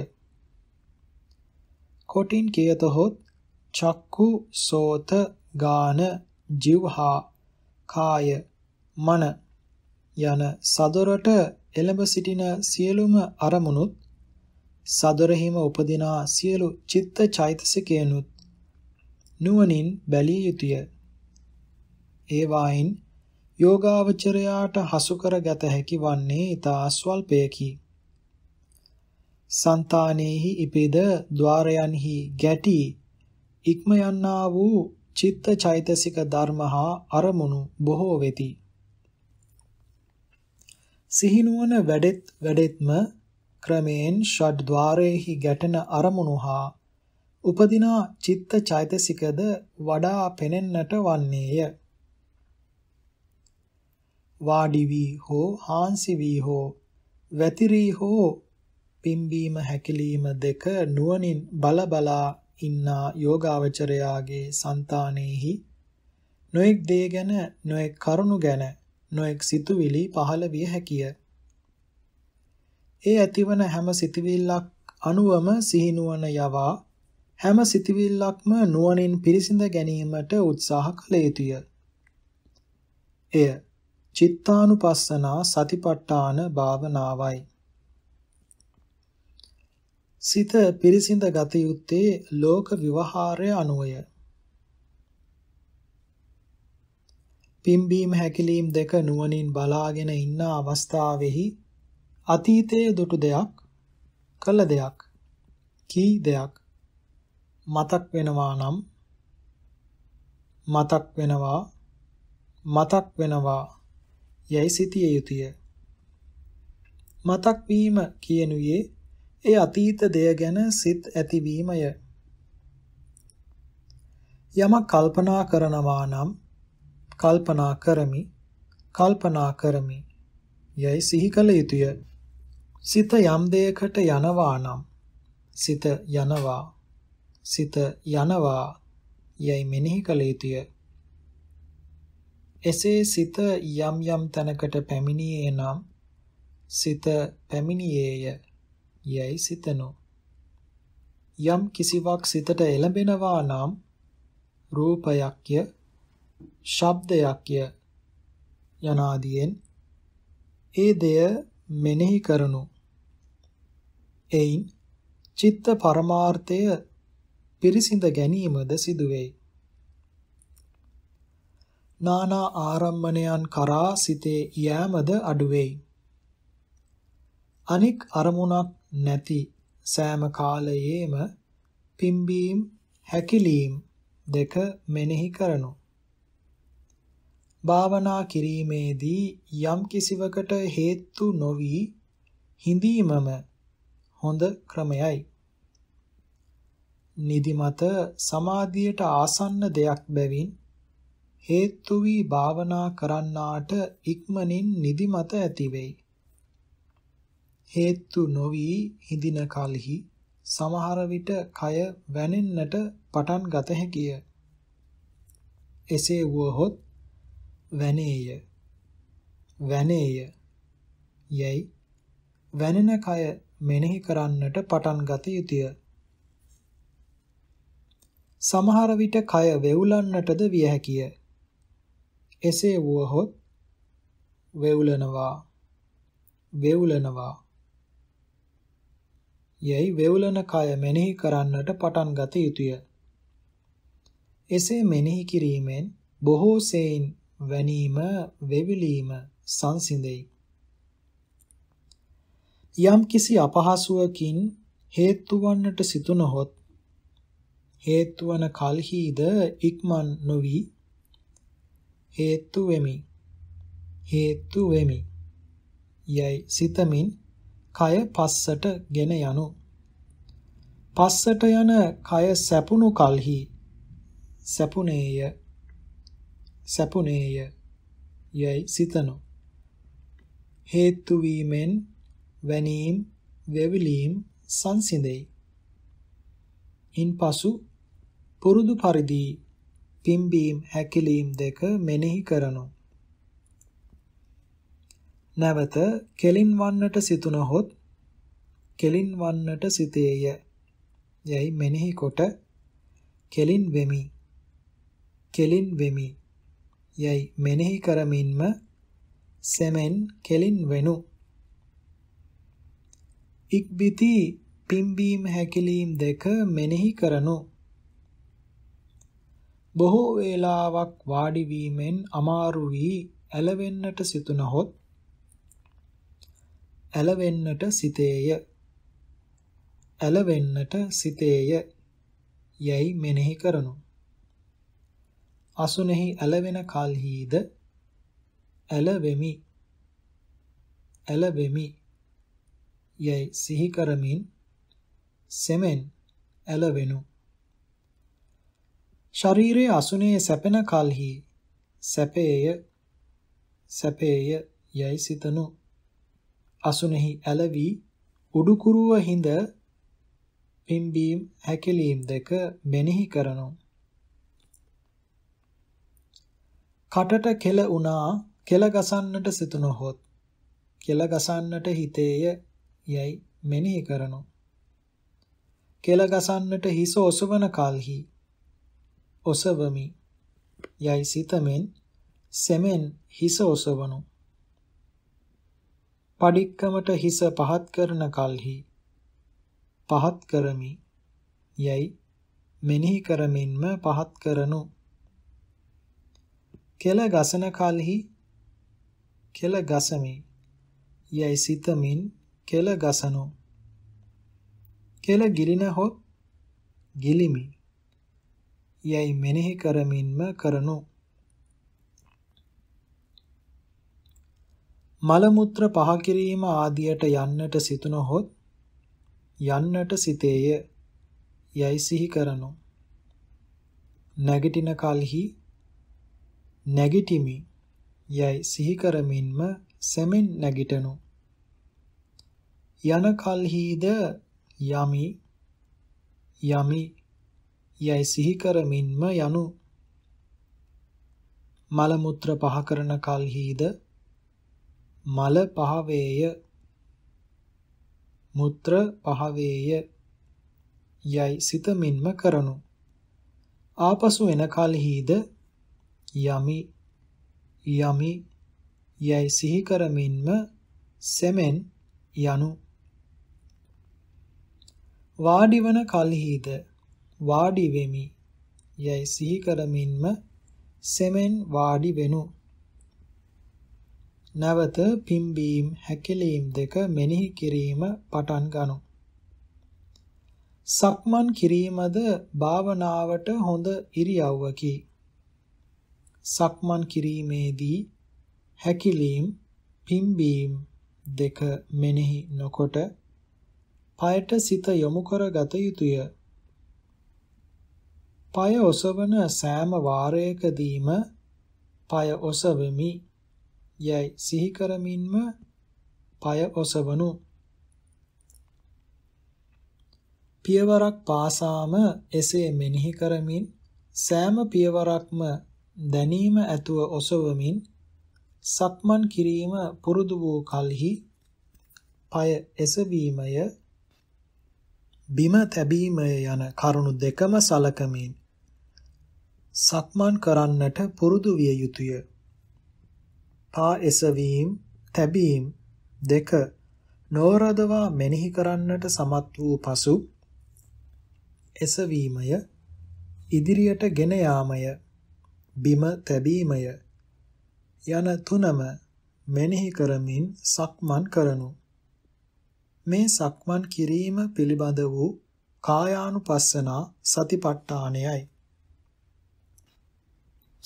කොටින් කියතොත් චක්කු සෝත ගාන, જીවහා, කාය, මන යන සදොරට එළඹ සිටින සියලුම අරමුණුත් සදොරෙහිම උපදිනා සියලු චිත්ත චෛතසිකයනුත් නුවණින් බැලිය යුතුය. ඒ වයින් යෝගාවචරයාට හසු කරගත හැකි වන්නේ ඊතා ස්වල්පයකි. సంతානෙහි ඉපෙද ద్వාරයන්හි ගැටි ඉක්ම යන්නා වූ චිත්ත චෛතසික ධර්ම හා අරමුණු බොහෝ වෙති. සිහිනුවන වැඩෙත් වැඩෙත්ම ක්‍රමයෙන් ෂඩ් ద్వාරයේහි ගැටෙන අරමුණු හා උපදිනා චිත්ත චෛතසිකද වඩා පෙනෙන්නට වන්නේය. වාඩි වී හෝ හාන්සි වී හෝ වැතිරී හෝ පිම්බීම හැකිලිම දෙක නුවණින් බල බලා ඉන්නා යෝගාවචරයාගේ సంతානෙහි නොඑක් දේ ගැන නොඑක් කරුණු ගැන නොඑක් සිතුවිලි පහළ විය හැකිය. ඒ ඇතිවන හැම සිතවිල්ලක් අනුවම සිහිනුවන යවා හැම සිතවිල්ලක්ම නුවණින් පිරිසිඳ ගැනීමට උත්සාහ කළ යුතුය. එය චිත්තානුපස්සනා සතිපට්ඨාන භාවනාවයි. සිත පිරිසිඳ ගත යුත්තේ ලෝක විවහාරය අනුවය. පිම්බීම හැකිලීම් දෙක නුවණින් බලාගෙන ඉන්න අවස්ථාවෙහි අතීතයේ දුටු දෙයක්, කළ දෙයක්, කී දෙයක් මතක් වෙනවා නම් මතක් වෙනවා මතක් වෙනවා යයි සිටිය යුතුය. මතක් වීම කියනුවේ ඒ අතීත දෙය ගැන සිත් ඇතිවීමය. යමක් කල්පනා කරනවා නම් කල්පනා කරමි කල්පනා කරමි යයි සිහි කළ යුතුය. සිත යම් දෙයකට යනවා නම් සිත යනවා සිත යනවා යයි මෙනෙහි කළ යුතුය. එසේ සිත යම් යම් තැනකට පැමිණියේ නම් සිත පැමිණියේය යැයි සිතනු. යම් කිසිවක් සිතට එළඹෙනවා නම් රූපයක්ය, ශබ්දයක්ය යනාදීන් ඒ දෙය මෙනෙහි කරනු. එයින් චිත්ත පරමාර්ථය පිරිසිඳ ගැනීමද සිදුවේ. නානා ආරම්මණයන් කරා සිතේ යෑමද අඩුවේයි. අනික් අරමුණක් නැති සෑම කාලයේම පිම්බීම් හැකිලීම් දෙක මෙනෙහි කරනු. භාවනා කිරීමේදී යම් කිසිවකට හේතු නොවි හිඳීමම හොඳ ක්‍රමයයි. නිදිමත සමාධියට ආසන්න දෙයක් බැවින් හේතු වී භාවනා කරන්නාට ඉක්මනින් නිදිමත ඇති වෙයි. හේතු නොවි හිඳින කලෙහි සමහර විට කය වැනෙන්නට පටන් ගත හැකිය. එසේ වුවහොත් වැනේය. වැනේය. යයි වැනෙන කය මෙනෙහි කරන්නට පටන් ගත යුතුය. සමහර විට කය වෙවුලන්නටද විය හැකිය. එසේ වුවහොත් වෙවුලනවා. වෙවුලනවා. යැයි වෙවුලන කය මෙනෙහි කරන්නට පටන් ගත යුතුය. එසේ මෙනෙහි කිරීමෙන් බොහෝ සෙයින් වැනීම, වෙවිලීම සංසිඳෙයි. යම් කිසි අපහසුවකින් හේතු වන්නට සිතුනහොත් හේතු වන කලහිද ඉක්මන් නොවි හේතු වෙමි හේතු වෙමි යයි සිතමින් කය පස්සට ගෙන යනු. පස්සට යන කය සැපුණු කලෙහි සැපුණේය සැපුණේය යයි සිතනු. හේතු වීමෙන් වැනීම් වෙවිලීම් සංසිඳෙයි. ඉන්පසු පුරුදු පරිදි පිම්බීම් හැකිලීම් දෙක මෙනෙහි කරනු. නැවත කෙලින් වන්නට සිතුනහොත් කෙලින් වන්නට සිතේය. යයි මෙනෙහි කොට කෙලින් වෙමි. කෙලින් වෙමි. යයි මෙනෙහි කරමින්ම සෙමෙන් කෙලින් වෙනු. ඉක්බිති පිම්බීම හැකිලීම් දෙක මෙනෙහි කරනු. බොහෝ වේලාවක් වාඩි වීමෙන් අමාරු වී ඇලවෙන්නට සිතුනහොත් ඇලවෙන්නට සිතේය. ඇලවෙන්නට සිතේය යැයි මෙනෙහි කරනු. අසුනෙහි ඇලවෙන කල්හිද ඇලවෙමි. ඇලවෙමි යැයි සිහි කරමින් සෙමෙන් ඇලවෙනු. ශරීරයේ අසුනේ සැපෙන කල්හි සැපේය සැපේය යැයි සිතනු. අසුනෙහි ඇලවි උඩුකුරුව හිඳ පිම්බීම් හැකලීම් දෙක මෙනෙහි කරනු. කටට කෙල වුණා කෙල ගසන්නට සිතනොහොත් කෙල ගසන්නට හිතේය යයි මෙනෙහි කරනු. කෙල ගසන්නට හිස ඔසවන කල්හි ඔසවමි යයි සිතමෙන් සෙමෙන් හිස ඔසවනු. පඩික්කමට හිස පහත් කරන කල්හි පහත් කරමි යයි මෙනෙහි කරමින්ම පහත් කරනු කෙල ගසන කල්හි කෙල ගසමි යයි සිතමින් කෙල ගසනු කෙල ගිලින හොත් ගිලිමි යයි මෙනෙහි කරමින්ම කරනු මල මුත්‍ර පහ කිරීම ආදියට යන්නට සිතනොහොත් යන්නට සිතේය යයි සිහි කරනු නැගිටින කලෙහි නැගිටිමි යයි සිහි කරමින්ම සෙමින් නැගිටනු යන කලෙහිද යමි යමි යයි සිහි කරමින්ම යනු මල මුත්‍ර පහ කරන කලෙහිද මල පහවේය මුත්‍ර පහවේය යයි සිතමින්ම කරනු ආපසු එන කලෙහිද යමි යමි යයි සිහි කරමින්ම සෙමෙන් යනු වාඩිවන කලෙහිද වාඩි වෙමි යයි සිහි කරමින්ම සෙමෙන් වාඩි වෙනු නැවත පිම්බීම් හැකිලීම් දෙක මෙනෙහි කිරීම පටන් ගනු. සක්මන් කිරීමද භාවනාවට හොඳ ඉරියව්වකි. සක්මන් කිරීමේදී හැකිලීම් පිම්බීම් දෙක මෙනෙහි නොකොට පයට සිත යොමු කරගත යුතුය. පය ඔසවන සෑම වාරයකදීම පය ඔසවමි යයි සිහි කරමින්ම পায় ඔසවනු පියවරක් පාසාම එසේ මෙනෙහි කරමින් සෑම පියවරක්ම දැනීම ඇතුව ඔසවමින් සක්මන් කිරීම පුරුදු වූ කලෙහි পায় එසවීමය බිම තැබීමය යන කරුණු දෙකම සලකමින් සක්මන් කරන්නට පුරුදු විය යුතුය. පා එසවීම තැබීම දෙක නෝරදවා මෙනෙහි කරන්නට සමත් වූ පසු එසවීමය ඉදිරියට ගෙන යාමය බිම තැබීමය යන තුනම මෙනෙහි කරමින් සක්මන් කරනු මේ සක්මන් කිරීම පිළිබඳ වූ කායානුපස්සනා සතිපට්ඨානයයි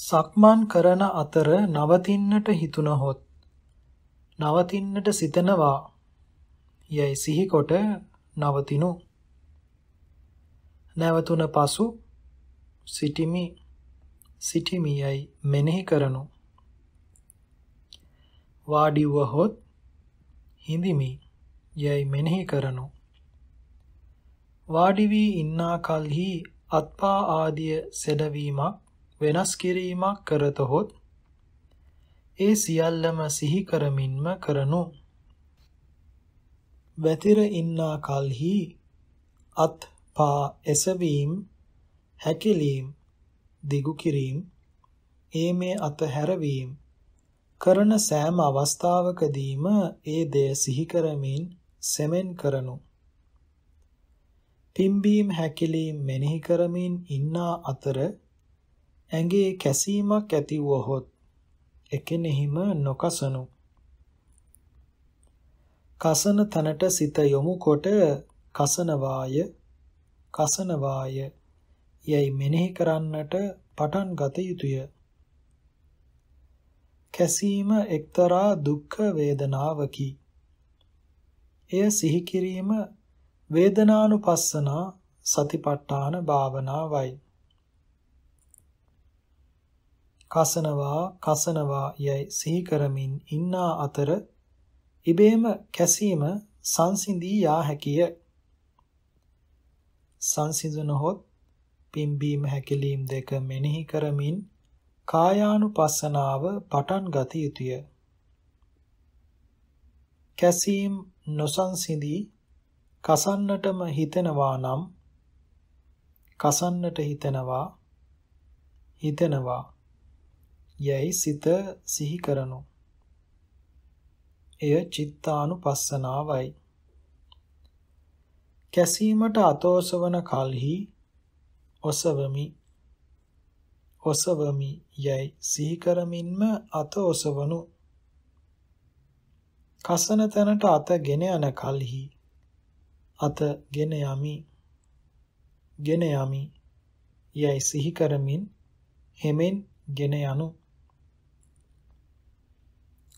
සක්මන් කරන අතර නවතින්නට හිතුනහොත් නවතින්නට සිතනවා යයි සිහිකොට නවතිනු නැවතුන පසු සිටිමි සිටිමි යයි මෙනෙහි කරනු වාඩි වහොත් හිඳිමි යයි මෙනෙහි කරනු වාඩි වී ඉන්නා කල්හි අත්පා ආදිය සෙඩවීමක් වෙනස් කිරීමක් කරතහොත් ඒ සියල්ලම සිහි කරමින්ම කරනු. වැතිර ඉන්නා කල්හි අත් පා එසවීම් හැකිලීම් දිගු කිරීම ඒ මේ අත හැරවීම කරන සෑම අවස්ථාවකදීම ඒ දෙය සිහි කරමින් සෙමෙන් කරනු. පිම්බීම් හැකිලීම් මෙනෙහි කරමින් ඉන්නා අතර ඇඟේ කැසීමක් ඇති වුවහොත් එකෙනෙහිම නොකසනු. කසන තැනට සිත යොමු කොට කසනවාය කසනවාය යයි මෙනෙහි කරන්නට පටන් ගත යුතුය. කැසීම එක්තරා දුක්ඛ වේදනාවකි. එය සිහි කිරීම වේදනානුපස්සනා සතිපට්ඨාන භාවනාවයි. කසනවා කසනවා යයි සිහි කරමින් ඉන්නා අතර ඉබේම කැසීම සංසිඳී යා හැකිය. සංසිඳුනොත් පිම්බීම හැකිලීම් දෙක මෙනෙහි කරමින් කායානුපස්සනාව පටන් ගත යුතුය. කැසීම් නොසංසිඳී කසන්නටම හිතෙනවා නම් කසන්නට හිතෙනවා හිතෙනවා යැයි සිත සිහි කරනු. එය චිත්තානුපස්සනාවයි. කැසීමට අතෝසවන කල්හි ඔසවමි ඔසවමි යැයි සිහි කරමින්ම අත ඔසවනු. කසන තැනට අත ගෙන යන කල්හි අත ගෙන යමි ගෙන යමි යැයි සිහි කරමින් හෙමෙන් ගෙන යනු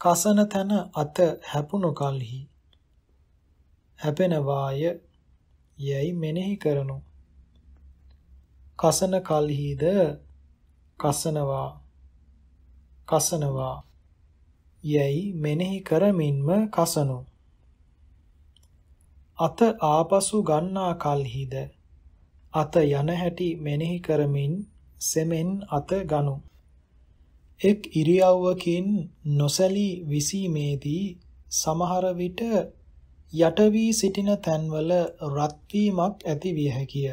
කසන තන අත හැපුණු කල්හි හැපෙනවාය යැයි මෙනෙහි කරනු කසන කල්හිද කසනවා කසනවා යැයි මෙනෙහි කරමින්ම කසනු අත ආපසු ගන්නා කල්හිද අත යන හැටි මෙනෙහි කරමින් සෙමෙන් අත ගනු එක් ඉරියව්වකින් නොසැලී විසීමේදී සමහර විට යට වී සිටින තැන්වල රත්වීමක් ඇති විය හැකිය.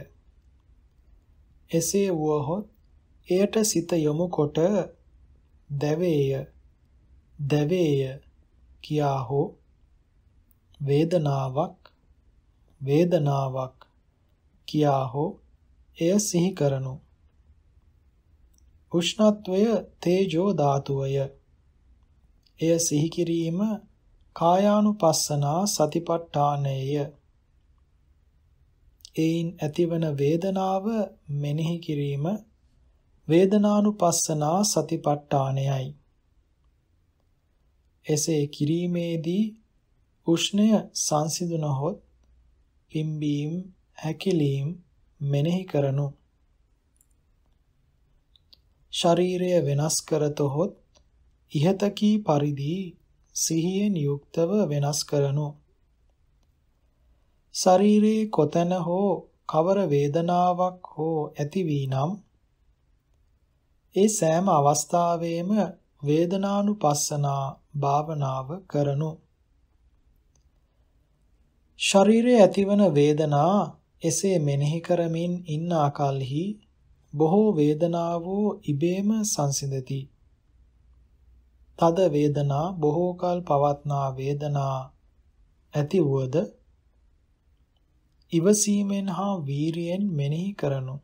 එසේ වුවහොත් එයට සිත යොමු කොට දැවේය දැවේය කියා හෝ වේදනාවක් වේදනාවක් කියා හෝ එය සිහි කරනු උෂ්ණත්වය තේජෝ ධාතුවය. එය සිහි කිරීම කායානුපස්සනා සතිපට්ඨානයේය. එයින් ඇතිවන වේදනාව මෙනෙහි කිරීම වේදනානුපස්සනා සතිපට්ඨානයයි. එසේ කිරීමේදී උෂ්ණය සංසිඳුනහොත් පිම්බීම් හැකිලීම් මෙනෙහි කරනු ශරීරය වෙනස් කරතොහොත් ඉහත කී පරිදි සිහියෙන් යුක්තව වෙනස් කරනු. ශරීරයේ කොතැන හෝ කවර වේදනාවක් හෝ ඇති වී නම් ඒ සෑම අවස්ථාවේම වේදනානුපස්සනා භාවනාව කරනු. ශරීරයේ ඇතිවන වේදනා එසේ මෙනෙහි කරමින් ඉන්නා කලෙහි බොහෝ වේදනාවෝ ඉබේම සංසිඳති. තද වේදනා බොහෝ කල පවත්නා වේදනා ඇති වූද ඉවසීමෙන් හා වීරියෙන් මෙනෙහි කරනු.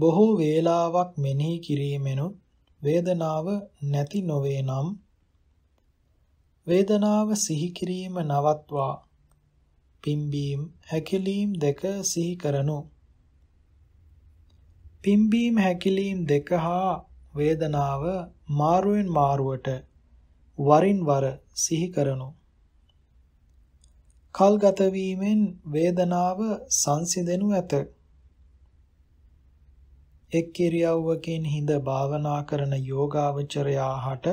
බොහෝ වේලාවක් මෙනෙහි කිරීමෙනුත් වේදනාව නැති නොවේ නම් වේදනාව සිහි කිරීම නවත්වා පිම්බීම් හැකිලීම් දෙක සිහි කරනු. පිම්බීම හැකිලීම් දෙක හා වේදනාව මාරුවෙන් මාරුවට වරින් වර සිහි කරනු. කල්ගත වීමෙන් වේදනාව සංසිඳෙනු ඇත. එක් කිරියව්වකින් හිඳ භාවනා කරන යෝගාවචරයා හට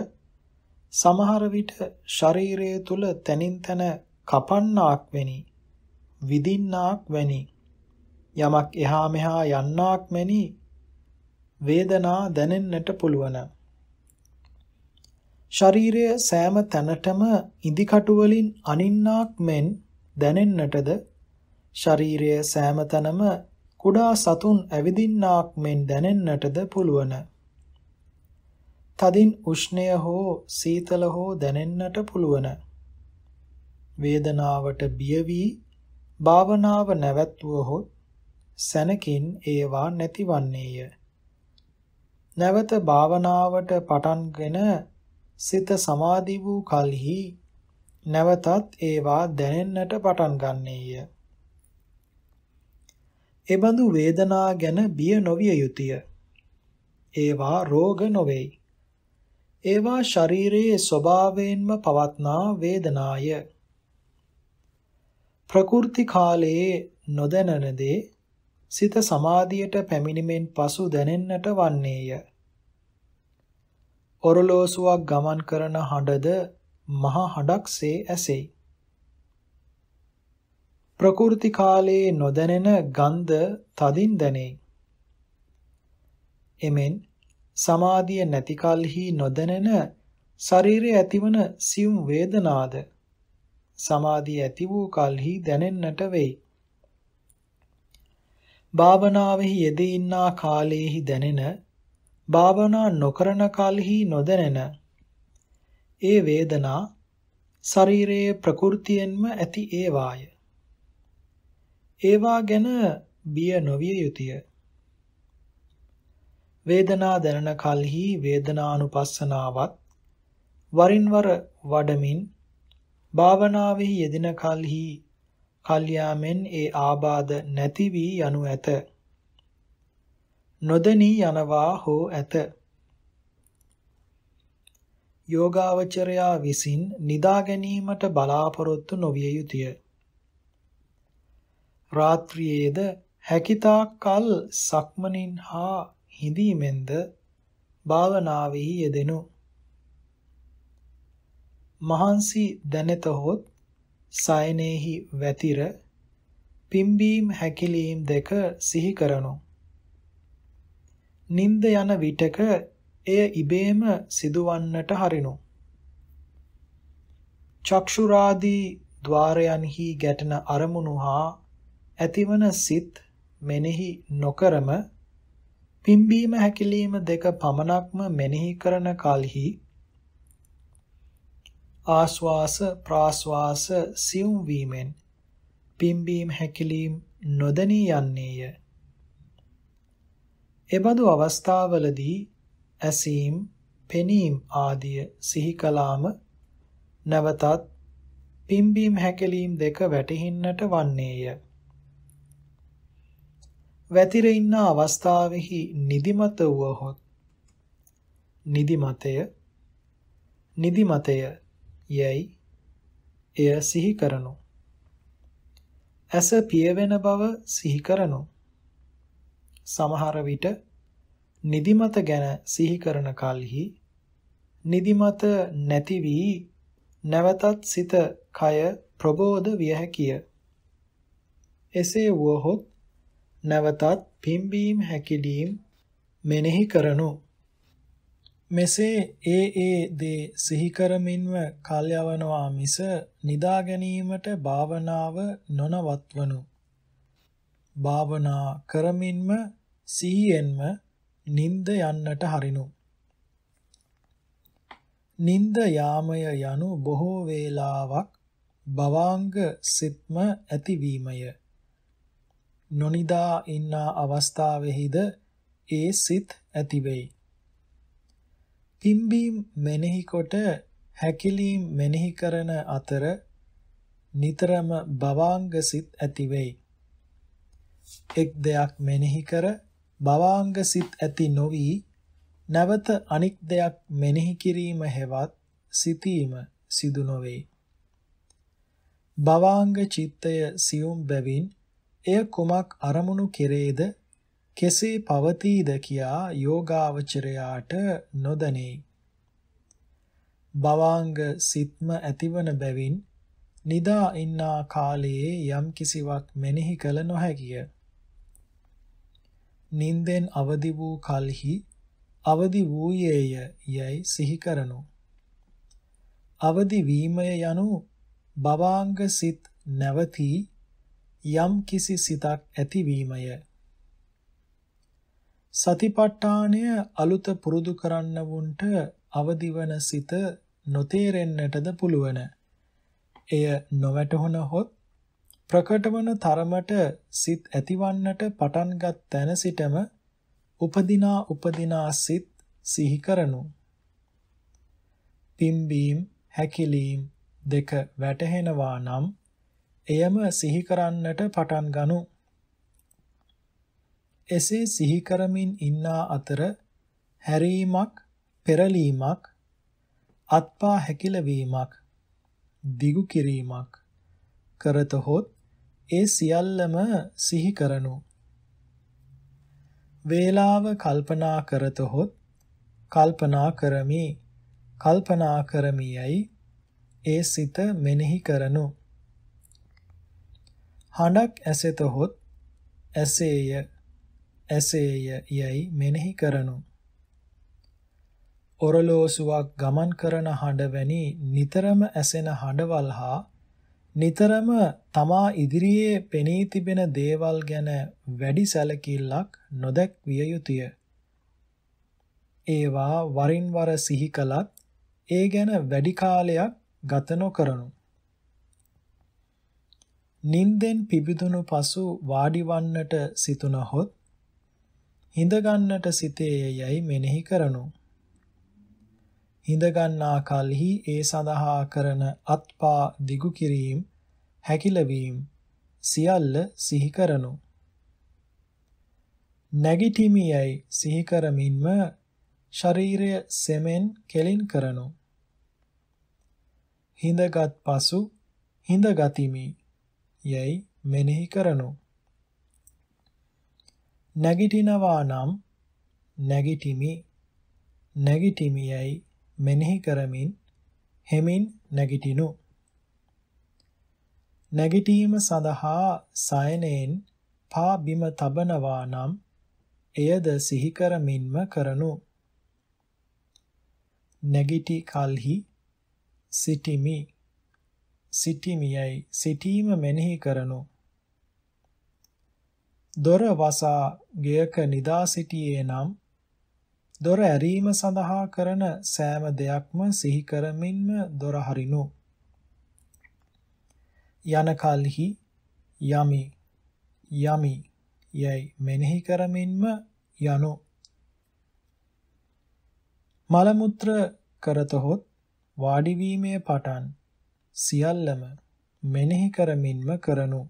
සමහර විට ශරීරය තුල තනින් තන කපන්නාක් වැනි විදින්නාක් වැනි යමක් එහා මෙහා යන්නාක් මෙනි වේදනා දැනෙන්නට පුළුවන්. ශරීරය සෑම තැනටම ඉදිකටු වලින් අනින්නාක් මෙන් දැනෙන්නටද ශරීරය සෑම තැනම කුඩා සතුන් ඇවිදින්නාක් මෙන් දැනෙන්නටද පුළුවන්. තදින් උෂ්ණය හෝ සීතල හෝ දැනෙන්නට පුළුවන්. වේදනාවට බිය වී භාවනාව නැවැත්වුවහොත් සැනකින් ඒවා නැතිවන්නේය. නැවත භාවනාවට පටන්ගෙන සිත සමාධි වූ කලෙහි නැවතත් ඒවා දැනෙන්නට පටන් ගන්නේය. එබඳු වේදනා ගැන බිය නොවිය යුතුය. ඒවා රෝග නොවේයි. ඒවා ශරීරයේ ස්වභාවයෙන්ම පවත්නා වේදනාය. ප්‍රකෘති කාලයේ නොදැනන දේ සිත සමාධියට පැමිණීමෙන් පසු දැනෙන්නට වන්නේය. ඔරලෝසුවක් ගමන් කරන හඬද මහ හඬක්සේ ඇසෙයි. ප්‍රකෘති කාලයේ නොදැනෙන ගන්ධ තදින් දැනේ. එමෙන් සමාධිය නැති කලෙහි නොදැනෙන ශරීරයේ ඇතිවන සියුම් වේදනාද සමාධිය ඇති වූ කලෙහි දැනෙන්නට වෙයි. භාවනාවෙහි යෙදී ඉන්නා කාලයේහි දැනෙන භාවනා නොකරන කලෙහි නොදැනෙන ඒ වේදනා ශරීරයේ ප්‍රകൃතියෙන්ම ඇති ඒවාය. ඒවා ගැන බිය නොවිය යුතුය. වේදනා දැනන කලෙහි වේදනානුපස්සනාවත් වරින් වර වඩමින් භාවනාවෙහි යෙදෙන කලෙහි කල්යාමෙන් ඒ ආබාධ නැති වී යනු ඇත. නොදෙනී යනවා හෝ ඇත. යෝගාවචරයා විසින් නිදා ගැනීමට බලාපොරොත්තු නොවිය යුතුය. රාත්‍රියේද හැකිතාකල් සක්මනින් හා හිඳීමෙන්ද භාවනාවෙහි යෙදෙනු. මහන්සි දැනෙත හොත් සයනේහි වැතිර පිම්බීම් හැකිලීම් දෙක සිහි කරනු. නින්ද යන විටක එය ඉබේම සිදුවන්නට හරිනු. චක්ෂුරාදී ద్వාරයන්හි ගැටෙන අරමුණු හා ඇතිවන සිත් මෙනෙහි නොකරම පිම්බීම හැකිලීම දෙක පමණක්ම මෙනෙහි කරන කලෙහි ආස්වාස ප්‍රාස්වාස සියුම් වීමෙන් පිම්බීම් හැකිලීම් නොදැනී යන්නේය. එබඳු අවස්ථාවලදී ඇසීම්, පෙනීම් ආදිය සිහි කළාම නැවතත් පිම්බීම් හැකිලීම් දෙක වැටහින්නට වන්නේය. වැතිර ඉන්න අවස්ථාවෙහි නිදිමත වූහොත් නිදිමතය නිදිමතය යැයි එය සිහි කරනු. ඇස පියවෙන බව සිහි කරනු. සමහර විට නිදිමත ගැන සිහි කරන කලෙහි නිදිමත නැති වී නැවතත් සිත කය ප්‍රබෝධ විය හැකිය. එසේ වුවහොත් නැවතත් පිම්බීම් හැකිලීම් මෙනෙහි කරනු. මෙසේ ඒ ඒ දේ සිහි කරමින්ව කල් යවනවා මිස නිදා ගැනීමට භාවනාව නොනවත්වනු. භාවනා කරමින්ම සිහියෙන්ම නිින්ද යන්නට හරිනු. නිින්ද යාමය යනු බොහෝ වේලාවක් භවාංග සිත්ම ඇතිවීමය. නොනිදා ඉන්නා අවස්ථාවෙහිද ඒ සිත් ඇතිවෙයි. පිම්බීම් මෙනෙහි කොට හැකිලීම් මෙනෙහි කරන අතර නිතරම භවාංග සිත් ඇති වෙයි. එක් දෙයක් මෙනෙහි කර භවාංග සිත් ඇති නොවි නැවත අනික් දෙයක් මෙනෙහි කිරීම හෙවත් සිතීම සිදු නොවේ. භවාංග චිත්තය සියුම් බැවින් එය කුමක් අරමුණු කෙරේද කෙසේ පවතීද කියා යෝගාවචරයාට නොදනේ. බවාංග සිත්ම ඇතිවන බැවින් නිදා ඉන්නා කාලයේ යම් කිසිවක් මෙනෙහි කළ නොහැකිය. නින්දෙන් අවදි වූ කලෙහි අවදි වූයේය යයි සිහි කරනු. අවදි වීමය යනු බවාංග සිත් නැවතී යම් කිසි සිතක් ඇතිවීමය. සතිපට්ඨානය අලුත පුරුදු කරන්නවුන්ට අවදිවන සිත නොතේරෙන්නටද පුළුවන්. එය නොවැටහොන හොත් ප්‍රකටවන තරමට සිත් ඇතිවන්නට පටන්ගත් තැන සිටම උපදිනා උපදිනා සිත් සිහි කරනු. පිම්බීම් හැකිලීම් දෙක වැටහෙනවා නම් එයම සිහි කරන්නට පටන් ගනු. එසේ සිහි කරමින් ඉන්නා අතර හැරීමක් පෙරලීමක් අත්පා හැකිලවීමක් දිගු කිරීමක් කරතහොත් ඒ සියල්ලම සිහි කරනු වේලාව කල්පනා කරතහොත් කල්පනා කරමි කල්පනා කරමියයි ඒ සිත මෙනෙහි කරනු හඬක් ඇසෙතහොත් ඇසේය ඇසේය යයි මෙනෙහි කරනු. ඔරලෝසුවක් ගමන් කරන හඬ වැනි නිතරම ඇසෙන හඬවල් හා නිතරම තමා ඉදිරියේ පෙනී තිබෙන දේවල් ගැන වැඩි සැලකිල්ලක් නොදැක් විය යුතුය. ඒවා වරින් වර සිහි කළත් ඒ ගැන වැඩි කාලයක් ගත නොකරනු. නින්දෙන් පිබිදුණු පසු වාඩි වන්නට සිතුනහොත් හිඳ ගන්නට සිතේ යයි මෙනෙහි කරනු. හිඳ ගන්නා කල්හි ඒ සඳහා කරන අත්පා දිගු කිරීම, හැකිලවීම සියල්ල සිහි කරනු. නැගිටිමි යයි සිහි කරමින්ම ශරීරය සෙමෙන් කෙලින් කරනු. හිඳගත් පසු හිඳ ගතිමි යයි මෙනෙහි කරනු. නැගිටිනවා නම් නැගිටිමි නැගිටිමියයි මෙනෙහි කරමින් හෙමින් නැගිටිනු නැගිටීම සඳහා සයනෙන් පා බිම තබනවා නම් එයද සිහි කරමින්ම කරනු නැගිටි කල්හි සිටිමි සිටිමියයි සිටීම මෙනෙහි කරනු දොර වසා ගෙයක නිදා සිටියේ නම් දොර ඇරීම සඳහා කරන සෑම දෙයක්ම සිහි කරමින්ම දොර හරිනු. යන කල්හි යමි යමි යයි මෙනෙහි කරමින්ම යනු. මල මුත්‍ර කරතොත් වාඩි වීමේ පටන් සියල්ලම මෙනෙහි කරමින්ම කරනු.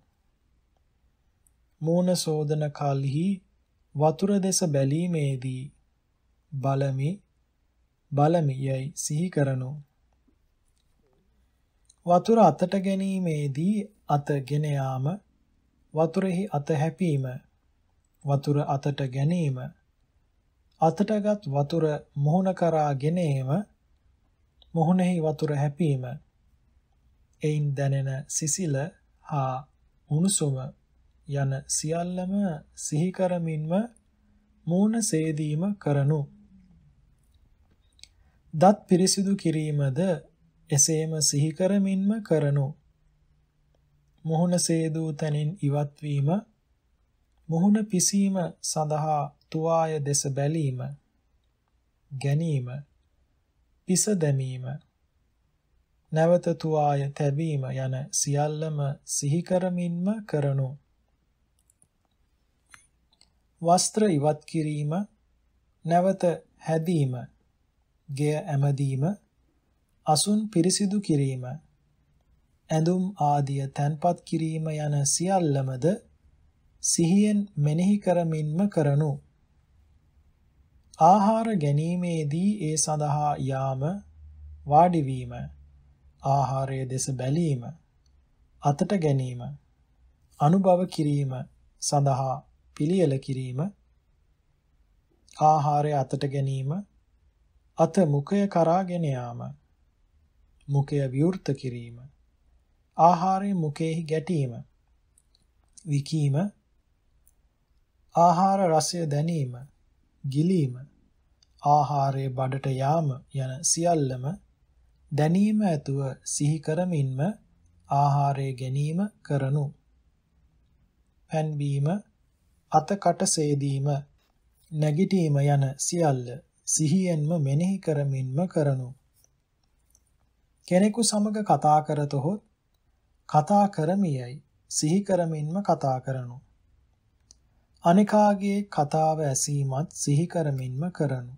මූණ සෝදන කල්හි වතුර දෙස බැලීමේදී බලමි බලමි යයි සිහි කරනු. වතුර අතට ගැනීමේදී අත ගෙන යාම වතුරෙහි අත හැපීම වතුර අතට ගැනීම අතටගත් වතුර මුහුණ කරා ගෙනේම මුහුණෙහි වතුර හැපීම එයින් දැනෙන සිසිල හා උණුසුම යන සියල්ලම සිහි කරමින්ම මූණ සේදීම කරනු. දත් පිරිසිදු කිරීමද එසේම සිහි කරමින්ම කරනු. මුහුණ සේදූ තැනින් ඉවත් වීම මුහුණ පිසීම සඳහා තුවාය දෙස බැලීම ගැනීම පිස දැමීම නැවත තුවාය තැබීම යන සියල්ලම සිහි කරමින්ම කරනු වස්ත්‍ර ඉවත් කිරීම නැවත හැදීම ගෙය ඇමදීම අසුන් පිරිසිදු කිරීම ඇඳුම් ආදිය තැන්පත් කිරීම යන සියල්ලමද සිහියෙන් මෙනෙහි කරමින්ම කරනු ආහාර ගැනීමේදී ඒ සඳහා යාම වාඩි වීම ආහාරයේ දෙස බැලීම අතට ගැනීම අනුභව කිරීම සඳහා පිළියෙල කිරීම ආහාරය අතට ගැනීම අත මුඛය කරා ගෙන යාම මුඛය විවෘත කිරීම ආහාරය මුඛෙහි ගැටීම විකීම ආහාර රසය දැනීම ගිලීම ආහාරයේ බඩට යාම යන සියල්ලම දැනීම ඇතුව සිහි කරමින්ම ආහාරය ගැනීම කරනු. පැන්වීම අතකට සේදීම නැගිටීම යන සියල්ල සිහියෙන්ම මෙනෙහි කරමින්ම කරනු. කෙනෙකු සමග කතා කරතොත් කතා කරමියයි සිහි කරමින්ම කතා කරනු. අනිකාගේ කතාව ඇසීමත් සිහි කරමින්ම කරනු.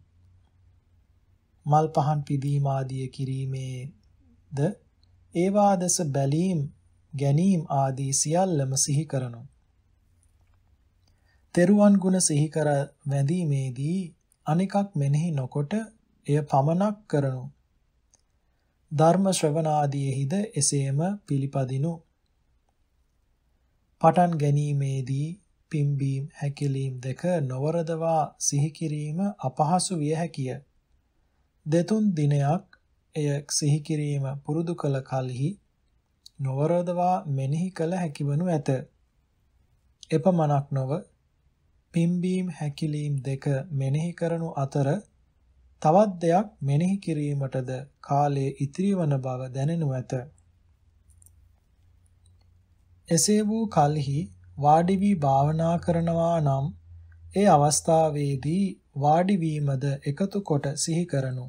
මල් පහන් පිදීම ආදිය කිරීමේද ඒවා දෙස බැලීම් ගැනීම ආදී සියල්ලම සිහි කරනු. තෙරුවන් ගුණ සිහි කර වැඳීමේදී අනිකක් මෙනෙහි නොකොට එය පමනක් කරනු. ධර්ම ශ්‍රවණාදීෙහිද එසේම පිළිපදිනු. පටන් ගැනීමේදී පිම්බීම් හැකිලීම් දෙක නොවරදවා සිහි කිරීම අපහසු විය හැකිය. දෙතුන් දිනයක් එය සිහි කිරීම පුරුදු කළ කලෙහි නොවරදවා මෙනෙහි කළ හැකිවනු ඇත. එපමණක් නොව පිම්බීම් හැකිලීම් දෙක මෙනෙහි කරනු අතර තවත් දෙයක් මෙනෙහි කිරීමටද කාලයේ ඉතිරි වන බව දැනෙනු ඇත. එසේ වූ කලෙහි වාඩි වී භාවනා කරනවා නම් ඒ අවස්ථාවේදී වාඩි වීමද එකතු කොට සිහි කරනු.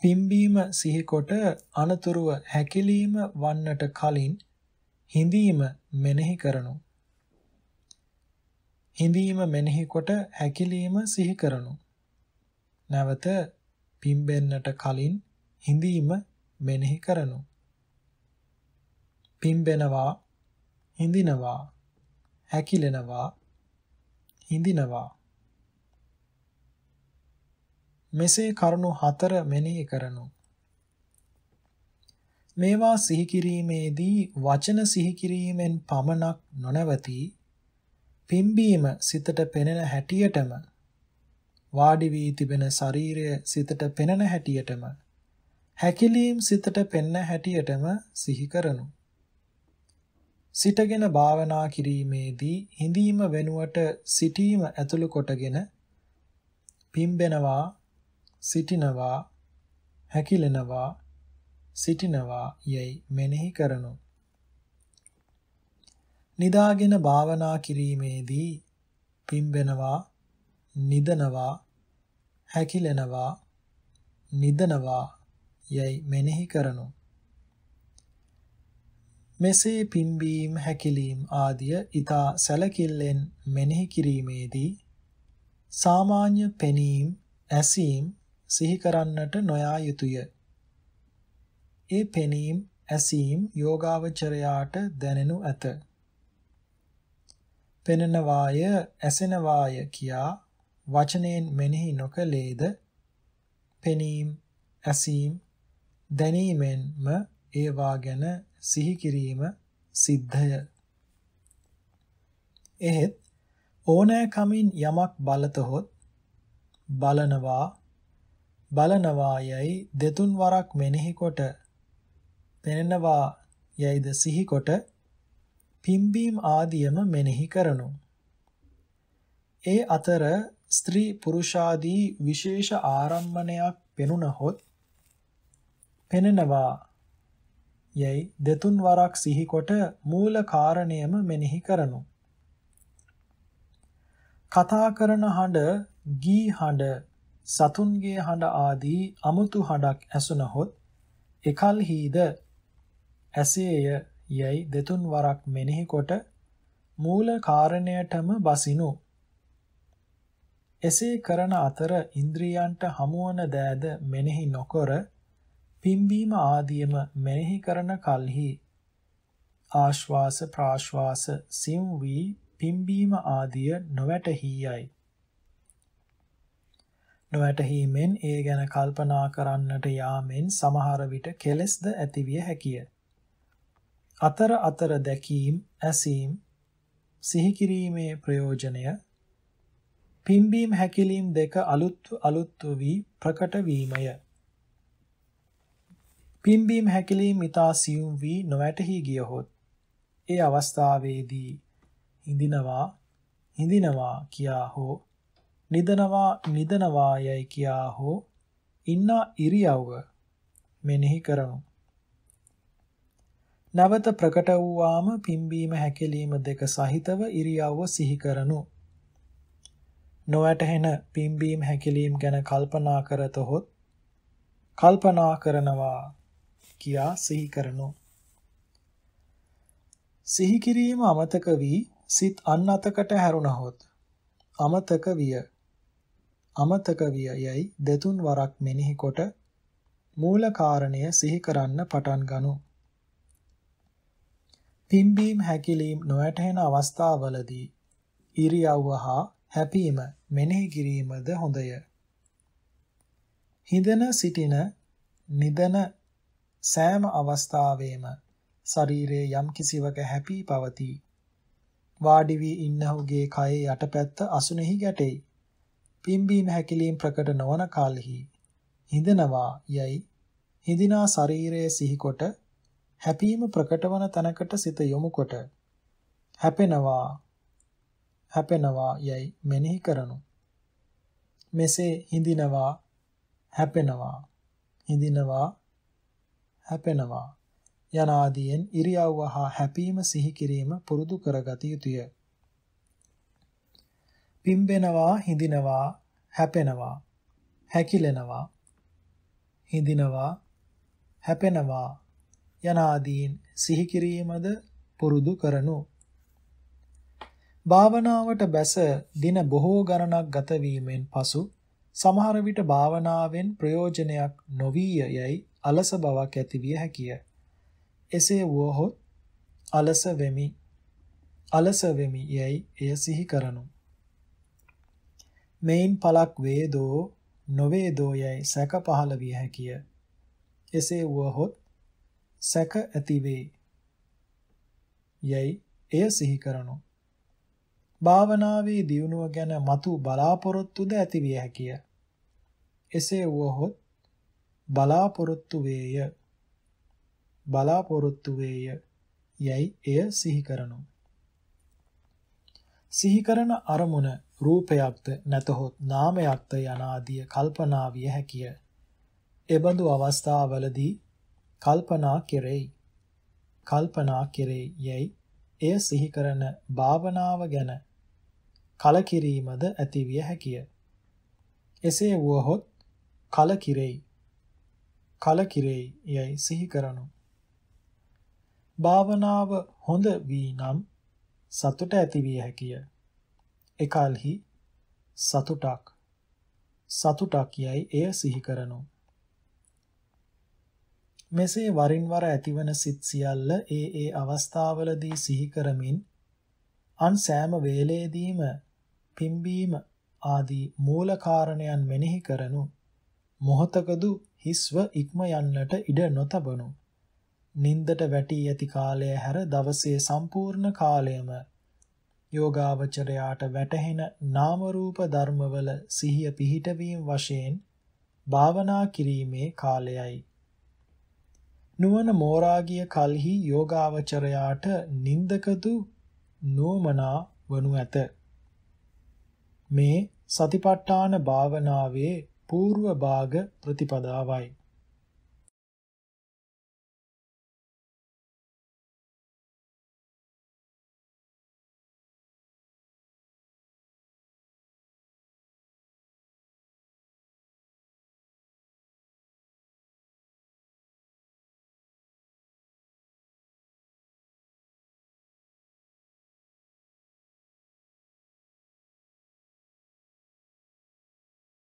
පිම්බීම සිහි කොට අනතුරුව හැකිලීම වන්නට කලින් හිඳීම මෙනෙහි කරනු. හිඳීම මෙනෙහි කොට හැකිලීම සිහි කරනු. නැවත පිම්බෙන්නට කලින් හිඳීම මෙනෙහි කරනු. පිම්බෙනවා හිඳිනවා හැකිලෙනවා හිඳිනවා මෙසේ කරුණු හතර මෙනෙහි කරනු. මේවා සිහි කිරීමේදී වචන සිහි කිරීමෙන් පමණක් නොනවතී පිම්බීම සිතට පෙනෙන හැටියටම වාඩි වී තිබෙන ශරීරය සිතට පෙනෙන හැටියටම හැකිලීම් සිතට පෙනෙන හැටියටම සිහි කරනු. සිටගෙන භාවනා කිරීමේදී හිඳීම වෙනුවට සිටීම ඇතුළු කොටගෙන පිම්බෙනවා සිටිනවා හැකිලෙනවා සිටිනවා යයි මෙනෙහි කරනු. නිදාගෙන භාවනා කිරීමේදී පිම්බෙනවා නිදනවා හැකිලෙනවා නිදනවා යයි මෙනෙහි කරනු මෙසේ පිම්බීම් හැකිලීම් ආදිය ඊතා සැලකිල්ලෙන් මෙනෙහි කිරීමේදී සාමාන්‍ය පෙනීම් ඇසීම් සිහි කරන්නට නොයා යුතුය ඒ පෙනීම් ඇසීම් යෝගාවචරයාට දැනෙනු ඇත පෙනෙන වාය ඇසෙන වාය කියා වචනෙන් මෙනෙහි නොකලේද පෙනීම ඇසීම දැනීමෙන්ම ඒවා ගැන සිහි කිරීම සිද්ධය එහෙත් ඕනෑකමින් යමක් බලතහොත් බලනවා බලනවා යයි දෙතුන් වරක් මෙනෙහි කොට පෙනෙනවා යයිද සිහි කොට පිම්බීම් ආදියම මෙනෙහි කරනු. ඒ අතර ස්ත්‍රී පුරුෂාදී විශේෂ ආරම්මණයක් පෙනුනහොත් පෙනෙනවා යයි දෙතුන් වරක් සිහිකොට මූල කාරණයම මෙනෙහි කරනු. කතා කරන හඬ ගී හඬ සතුන්ගේ හඬ ආදී අමුතු හඬක් ඇසුනහොත් එකල්හිද ඇසේය යැයි දෙතුන් වරක් මෙනෙහි කොට මූල කාරණයටම බසිනු. එසේ කරන අතර ඉන්ද්‍රියන්ට හමුවන දෑද මෙනෙහි නොකර පිම්බීම ආදියම මෙනෙහි කරන කල්හි ආශ්වාස ප්‍රාශ්වාස සිම් වී පිම්බීම ආදිය නොවැටහියයි. නොවැටහීමෙන් ඒ ගැන කල්පනා කරන්නට යාමෙන් සමහර විට කෙලෙස්ද ඇතිවිය හැකිය. අතර අතර දැකීම් ඇසීම් සිහි කිරීමේ ප්‍රයෝජනය පිම්බීම් හැකිලීම් දෙක අලුත් අලුත් වී ප්‍රකට වීමය පිම්බීම් හැකිලීම් ඊතා සියුම් වී නොවැටහි ගියහොත් ඒ අවස්ථාවේදී හිඳිනවා හිඳිනවා කියා හෝ නිදනවා නිදනවා යයි කියා හෝ ඉන්නා ඉරියව්ව මෙනෙහි කරනු නැවත ප්‍රකට වූවාම පිම්බීම හැකිලීම දෙක සහිතව ඉරියව්ව සිහි කරනු. නොඇතහෙන පිම්බීම හැකිලීම ගැන කල්පනා කරතොත් කල්පනා කරනවා කියා සිහි කරනු. සිහි කිරීම අමතක වී සිත අන් අතකට හැරුණහොත් අමතක විය අමතක විය යයි දෙතුන් වරක් මෙනෙහි කොට මූල කාරණය සිහි කරන්න පටන් ගනු. පිම්බීම් හැකිලීම් නොඇතෙන අවස්ථාවලදී ඉරියව්ව හා හැපීම මෙනෙහි කිරීමද හොඳය. හිඳන සිටින නිදන සෑම අවස්ථාවෙම ශරීරයේ යම් කිසිවක හැපී පවතී. වාඩි වී ඉන්නහුගේ කයේ යටපැත්ත අසුනෙහි ගැටෙයි. පිම්බීම හැකිලීම් ප්‍රකට නොවන කලෙහි හිඳනවා යයි හිඳිනා ශරීරයේ සිහිකොට හැපීම ප්‍රකටවන තැනකට සිත යොමුකොට හැපෙනවා හැපෙනවා යයි මෙනෙහි කරනු. මෙසේ හිඳිනවා හැපෙනවා හිඳිනවා හැපෙනවා යන ආදීන් ඉරියව්ව හා හැපීම සිහි කිරීම පුරුදු කරගත යුතුය. පිම්බෙනවා හිඳිනවා හැපෙනවා හැකිලෙනවා හිඳිනවා හැපෙනවා යනාදීන් සිහි කිරීමද පුරුදු කරනු. භාවනාවට බැස දින බොහෝ ගණනක් ගත වීමෙන් පසු සමහර විට භාවනාවෙන් ප්‍රයෝජනයක් නොවිය යයි අලස බවක් ඇතිවිය හැකිය. එසේ වුවහොත් අලස වෙමි අලස වෙමි යයි එය සිහි කරනු. මෙයින් පලක් වේදෝ නොවේදෝ යයි සැක පහළ විය හැකිය. එසේ වුවහොත් සැක ඇති වේ. යයි එය සිහි කරනු. භාවනාවේ දියුණුව ගැන మతు බලාපොරොත්තුද ඇතිවිය හැකිය. එසේ වුවහොත් බලාපොරොත්තු වේය. බලාපොරොත්තු වේය. යයි එය සිහි කරනු. සිහි කරන අරමුණ රූපයක්ද නැතහොත් නාමයක්ද යනාදී කල්පනා විය හැකිය. එබඳු අවස්ථාවලදී කල්පනා කෙරෙයි. කල්පනා කෙරේ යැයි එය සිහි කරන භාවනාව ගැන කලකිරීමද ඇතිවිය හැකිය. එසේ වුවහොත් කලකිරෙයි. කලකිරෙයි යැයි සිහි කරනු. භාවනාව හොඳ වී නම් සතුට ඇතිවිය හැකිය. එකල්හි සතුටක් සතුටක් යැයි එය සිහි කරනු. මෙසේ වරින් වර ඇතිවන සිත් සියල්ල ඒ ඒ අවස්ථාවලදී සිහි කරමින් අන් සෑම වේලේදීම පිම්බීම ආදී මූල කාරණයන් මෙනෙහි කරනු මොහතකදු හිස්ව ඉක්ම යන්නට ඉඩ නොතබනු. නින්දට වැටී ඇති කාලය හැර දවසේ සම්පූර්ණ කාලයම යෝගාවචරයාට වැටහෙන නාම රූප ධර්මවල සිහිය පිහිටවීම වශයෙන් භාවනා කිරීමේ කාලයයි. නුවණ මෝරාගිය කල්හි යෝගාවචරයාට නින්දකතු නෝමනා වනු ඇත. මේ සතිපට්ඨාන භාවනාවේ పూర్ව භාග ප්‍රතිපදාවයි.